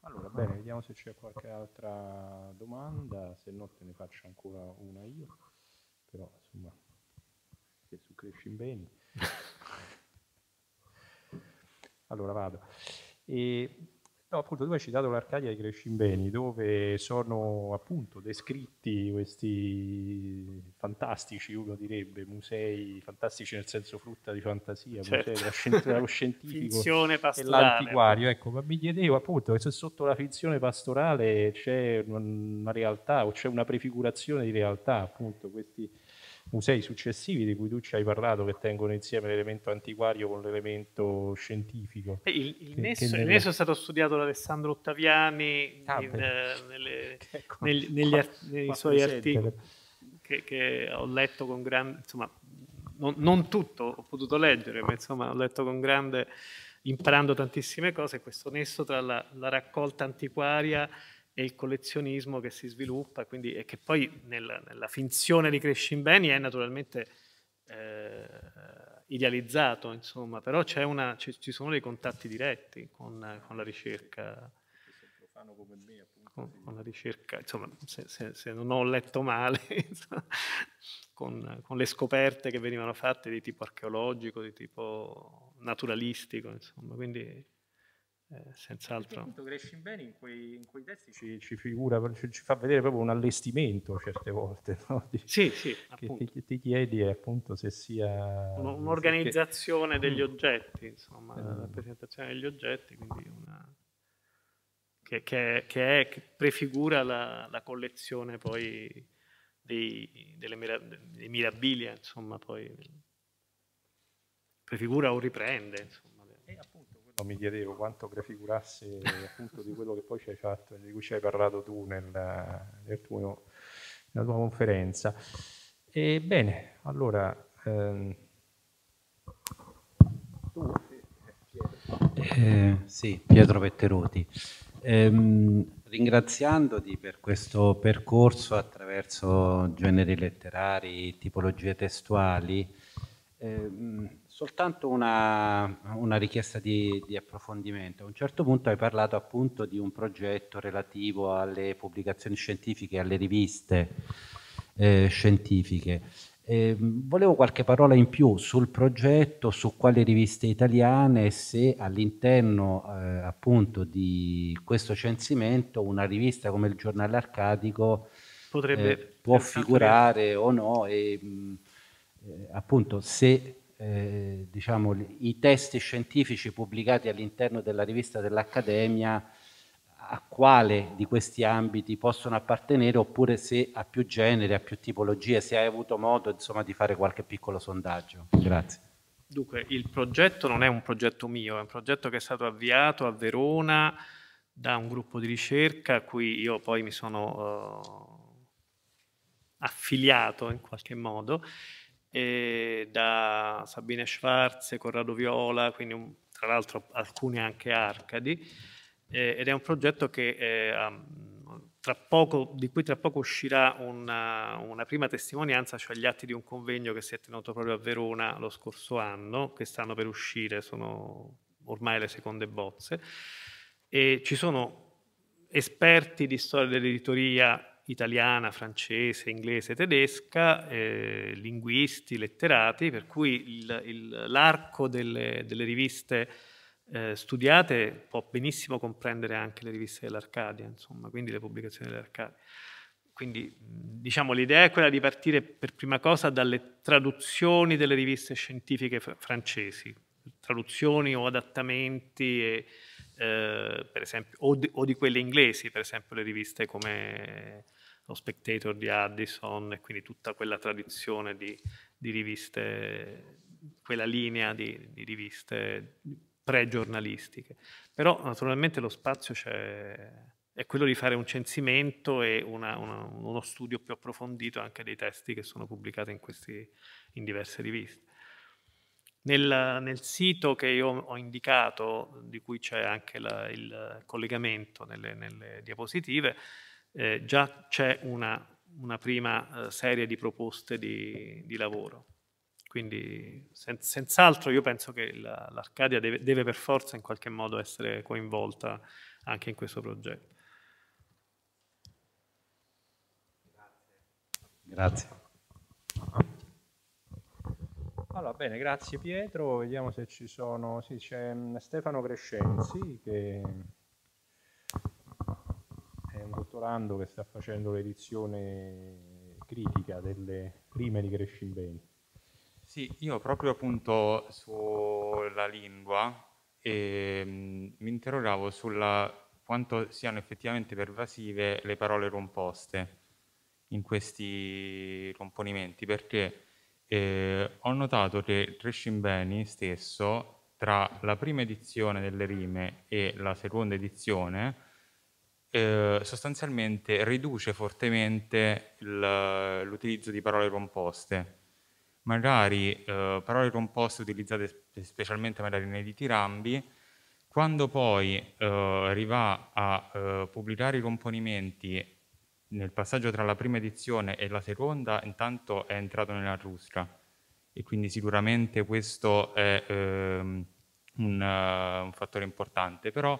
Allora, bene, vediamo se c'è qualche altra domanda, se no te ne faccio ancora una io, però insomma, se su cresci bene. allora vado. E No, appunto, tu hai citato l'Arcadia di Crescimbeni, dove sono appunto descritti questi fantastici, uno direbbe, musei fantastici nel senso frutta di fantasia, certo. musei scien- dello scientifico e l'antiquario. Ecco, ma mi chiedevo appunto se sotto la finzione pastorale c'è una realtà o c'è una prefigurazione di realtà, appunto, questi musei successivi di cui tu ci hai parlato che tengono insieme l'elemento antiquario con l'elemento scientifico. Il, il, che, nesso, che nelle... il nesso, è stato studiato da Alessandro Ottaviani ah, in, nelle, ecco, nel, negli, qua, nei suoi articoli che, che, ho letto con grande... insomma, non, non tutto ho potuto leggere, ma insomma ho letto con grande imparando tantissime cose, questo nesso tra la, la raccolta antiquaria e il collezionismo che si sviluppa quindi, e che poi nel, nella finzione di in Beni è naturalmente eh, idealizzato, insomma, però una, ci, ci, sono dei contatti diretti con, con la ricerca. Me, appunto, con, con, la ricerca, insomma, se, se, se, non ho letto male, con, con, le scoperte che venivano fatte di tipo archeologico, di tipo naturalistico, insomma, quindi eh, senz'altro. Appunto, Crescim Bene in quei, in quei testi ci, ci figura, ci, ci, fa vedere proprio un allestimento certe volte. No? Di, sì, sì. Ti, ti, chiedi eh, appunto se sia... un'organizzazione perché... degli oggetti, insomma, eh. la rappresentazione degli oggetti, quindi una... che, che, che, è, che prefigura la, la, collezione poi dei, mirab dei mirabilia, insomma, poi prefigura o riprende, insomma mi chiedevo quanto prefigurasse appunto di quello che poi ci hai fatto, di cui ci hai parlato tu nella, nel tuo, nella tua conferenza. Ebbene, allora... Ehm, tu, eh, sì, Pietro Petteruti. Eh, ringraziandoti per questo percorso attraverso generi letterari, tipologie testuali, eh, Soltanto una, una richiesta di, di, approfondimento. A un certo punto hai parlato appunto di un progetto relativo alle pubblicazioni scientifiche, alle riviste eh, scientifiche. Eh, volevo qualche parola in più sul progetto, su quali riviste italiane, se all'interno eh, appunto di questo censimento una rivista come il giornale Arcadico Potrebbe, eh, può figurare o no e mh, mm, eh, appunto se eh, diciamo, i testi scientifici pubblicati all'interno della rivista dell'Accademia a quale di questi ambiti possono appartenere oppure se a più genere, a più tipologie, se hai avuto modo insomma, di fare qualche piccolo sondaggio. Grazie. Dunque, il progetto non è un progetto mio, è un progetto che è stato avviato a Verona da un gruppo di ricerca a cui io poi mi sono uh, affiliato in qualche modo da Sabine Schwarz, Corrado Viola, quindi un, tra l'altro alcuni anche Arcadi, eh, ed è un progetto che, eh, poco, di cui tra poco uscirà una, una, prima testimonianza, cioè gli atti di un convegno che si è tenuto proprio a Verona lo scorso anno, che stanno per uscire, sono ormai le seconde bozze, e ci sono esperti di storia dell'editoria italiana, francese, inglese, tedesca, eh, linguisti, letterati, per cui l'arco delle, delle, riviste eh, studiate può benissimo comprendere anche le riviste dell'Arcadia, insomma, quindi le pubblicazioni dell'Arcadia. Quindi diciamo, l'idea è quella di partire per prima cosa dalle traduzioni delle riviste scientifiche fr francesi, traduzioni o adattamenti e, eh, esempio, o, di, o, di, quelle inglesi, per esempio le riviste come lo Spectator di Addison e quindi tutta quella tradizione di, di riviste, quella linea di, di riviste pre-giornalistiche. Però naturalmente lo spazio è quello di fare un censimento e una, una, uno studio più approfondito anche dei testi che sono pubblicati in, questi, in diverse riviste. Nel, nel, sito che io ho indicato, di cui c'è anche la, il collegamento nelle, nelle diapositive, eh, già c'è una, una, prima eh, serie di proposte di, di lavoro. Quindi sen, senz'altro io penso che l'Arcadia la, deve, deve per forza in qualche modo essere coinvolta anche in questo progetto. Grazie. Allora, bene, grazie Pietro. Vediamo se ci sono. Sì, c'è mm, Stefano Crescenzi che è un dottorando che sta facendo l'edizione critica delle prime di Crescimbeni. Sì, io proprio appunto sulla lingua e, ehm, mi interrogavo sulla quanto siano effettivamente pervasive le parole composte in questi componimenti, perché eh, ho notato che Trescimbeni stesso, tra la prima edizione delle rime e la seconda edizione, eh, sostanzialmente riduce fortemente il, l'utilizzo di parole composte. Magari eh, parole composte utilizzate specialmente magari nei ditirambi, quando poi eh, arriva a eh, pubblicare i componimenti nel passaggio tra la prima edizione e la seconda intanto è entrato nella rustra e quindi sicuramente questo è ehm, un, uh, un, fattore importante, però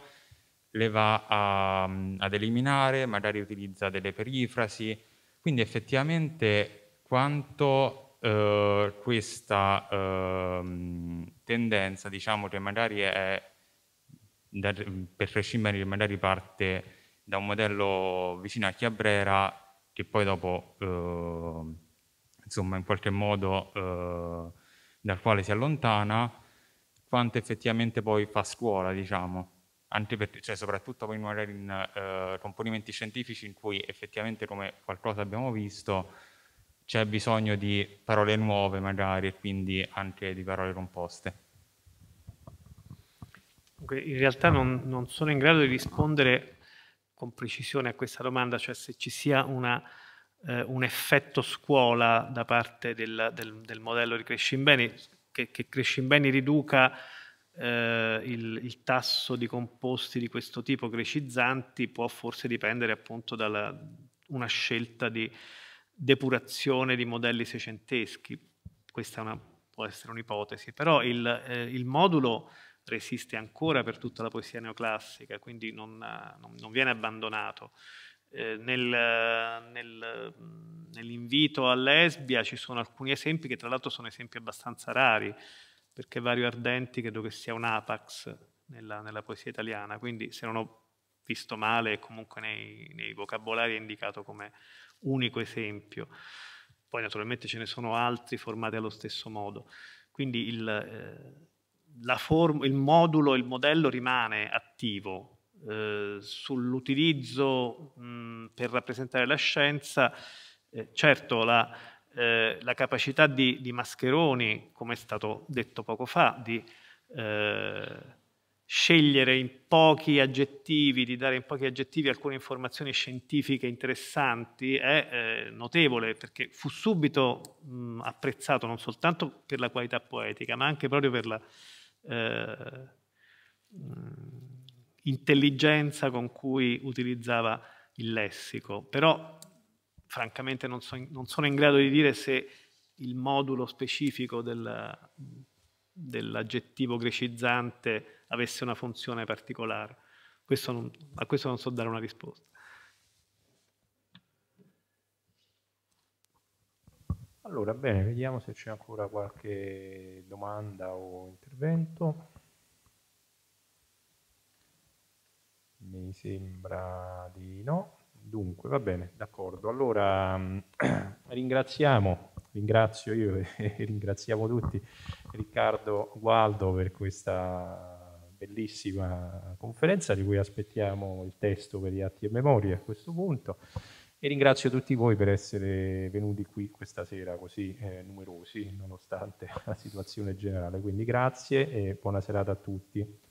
le va a, ad eliminare, magari utilizza delle perifrasi, quindi effettivamente quanto eh, questa eh, tendenza, diciamo che magari è, da, per prescindere magari parte da un modello vicino a Chiabrera che poi dopo eh, insomma in qualche modo eh, dal quale si allontana quanto effettivamente poi fa scuola diciamo anche perché cioè, soprattutto poi magari in eh, componimenti scientifici in cui effettivamente come qualcosa abbiamo visto c'è bisogno di parole nuove magari e quindi anche di parole composte. In realtà non, non sono in grado di rispondere con precisione a questa domanda, cioè se ci sia una, eh, un effetto scuola da parte del, del, del modello di Crescimbeni, che, che Crescimbeni riduca eh, il, il, tasso di composti di questo tipo crescizzanti può forse dipendere appunto da una scelta di depurazione di modelli seicenteschi. Questa una, può essere un'ipotesi, però il, eh, il modulo resiste ancora per tutta la poesia neoclassica, quindi non, non, non viene abbandonato. Eh, nel, nel, nell'invito a lesbia ci sono alcuni esempi che tra l'altro sono esempi abbastanza rari, perché Vario Ardenti credo che sia un apax nella, nella poesia italiana, quindi se non ho visto male comunque nei, nei, vocabolari è indicato come unico esempio. Poi naturalmente ce ne sono altri formati allo stesso modo. Quindi il, eh, form- il modulo, il modello rimane attivo eh, sull'utilizzo mh, per rappresentare la scienza. Eh, certo, la, eh, la capacità di, di, Mascheroni, come è stato detto poco fa, di eh, scegliere in pochi aggettivi, di dare in pochi aggettivi alcune informazioni scientifiche interessanti è eh, notevole perché fu subito mh, apprezzato non soltanto per la qualità poetica ma anche proprio per la eh, mm, intelligenza con cui utilizzava il lessico, però francamente non, so, non, sono in grado di dire se il modulo specifico del, dell'aggettivo grecizzante avesse una funzione particolare. Questo non, a questo non so dare una risposta. Allora, bene, vediamo se c'è ancora qualche domanda o intervento. Mi sembra di no. Dunque, va bene, d'accordo. Allora, ringraziamo, ringrazio io e ringraziamo tutti Riccardo Gualdo per questa bellissima conferenza di cui aspettiamo il testo per gli atti e memoria a questo punto. E ringrazio tutti voi per essere venuti qui questa sera così eh, numerosi, nonostante la situazione generale. Quindi grazie e buona serata a tutti.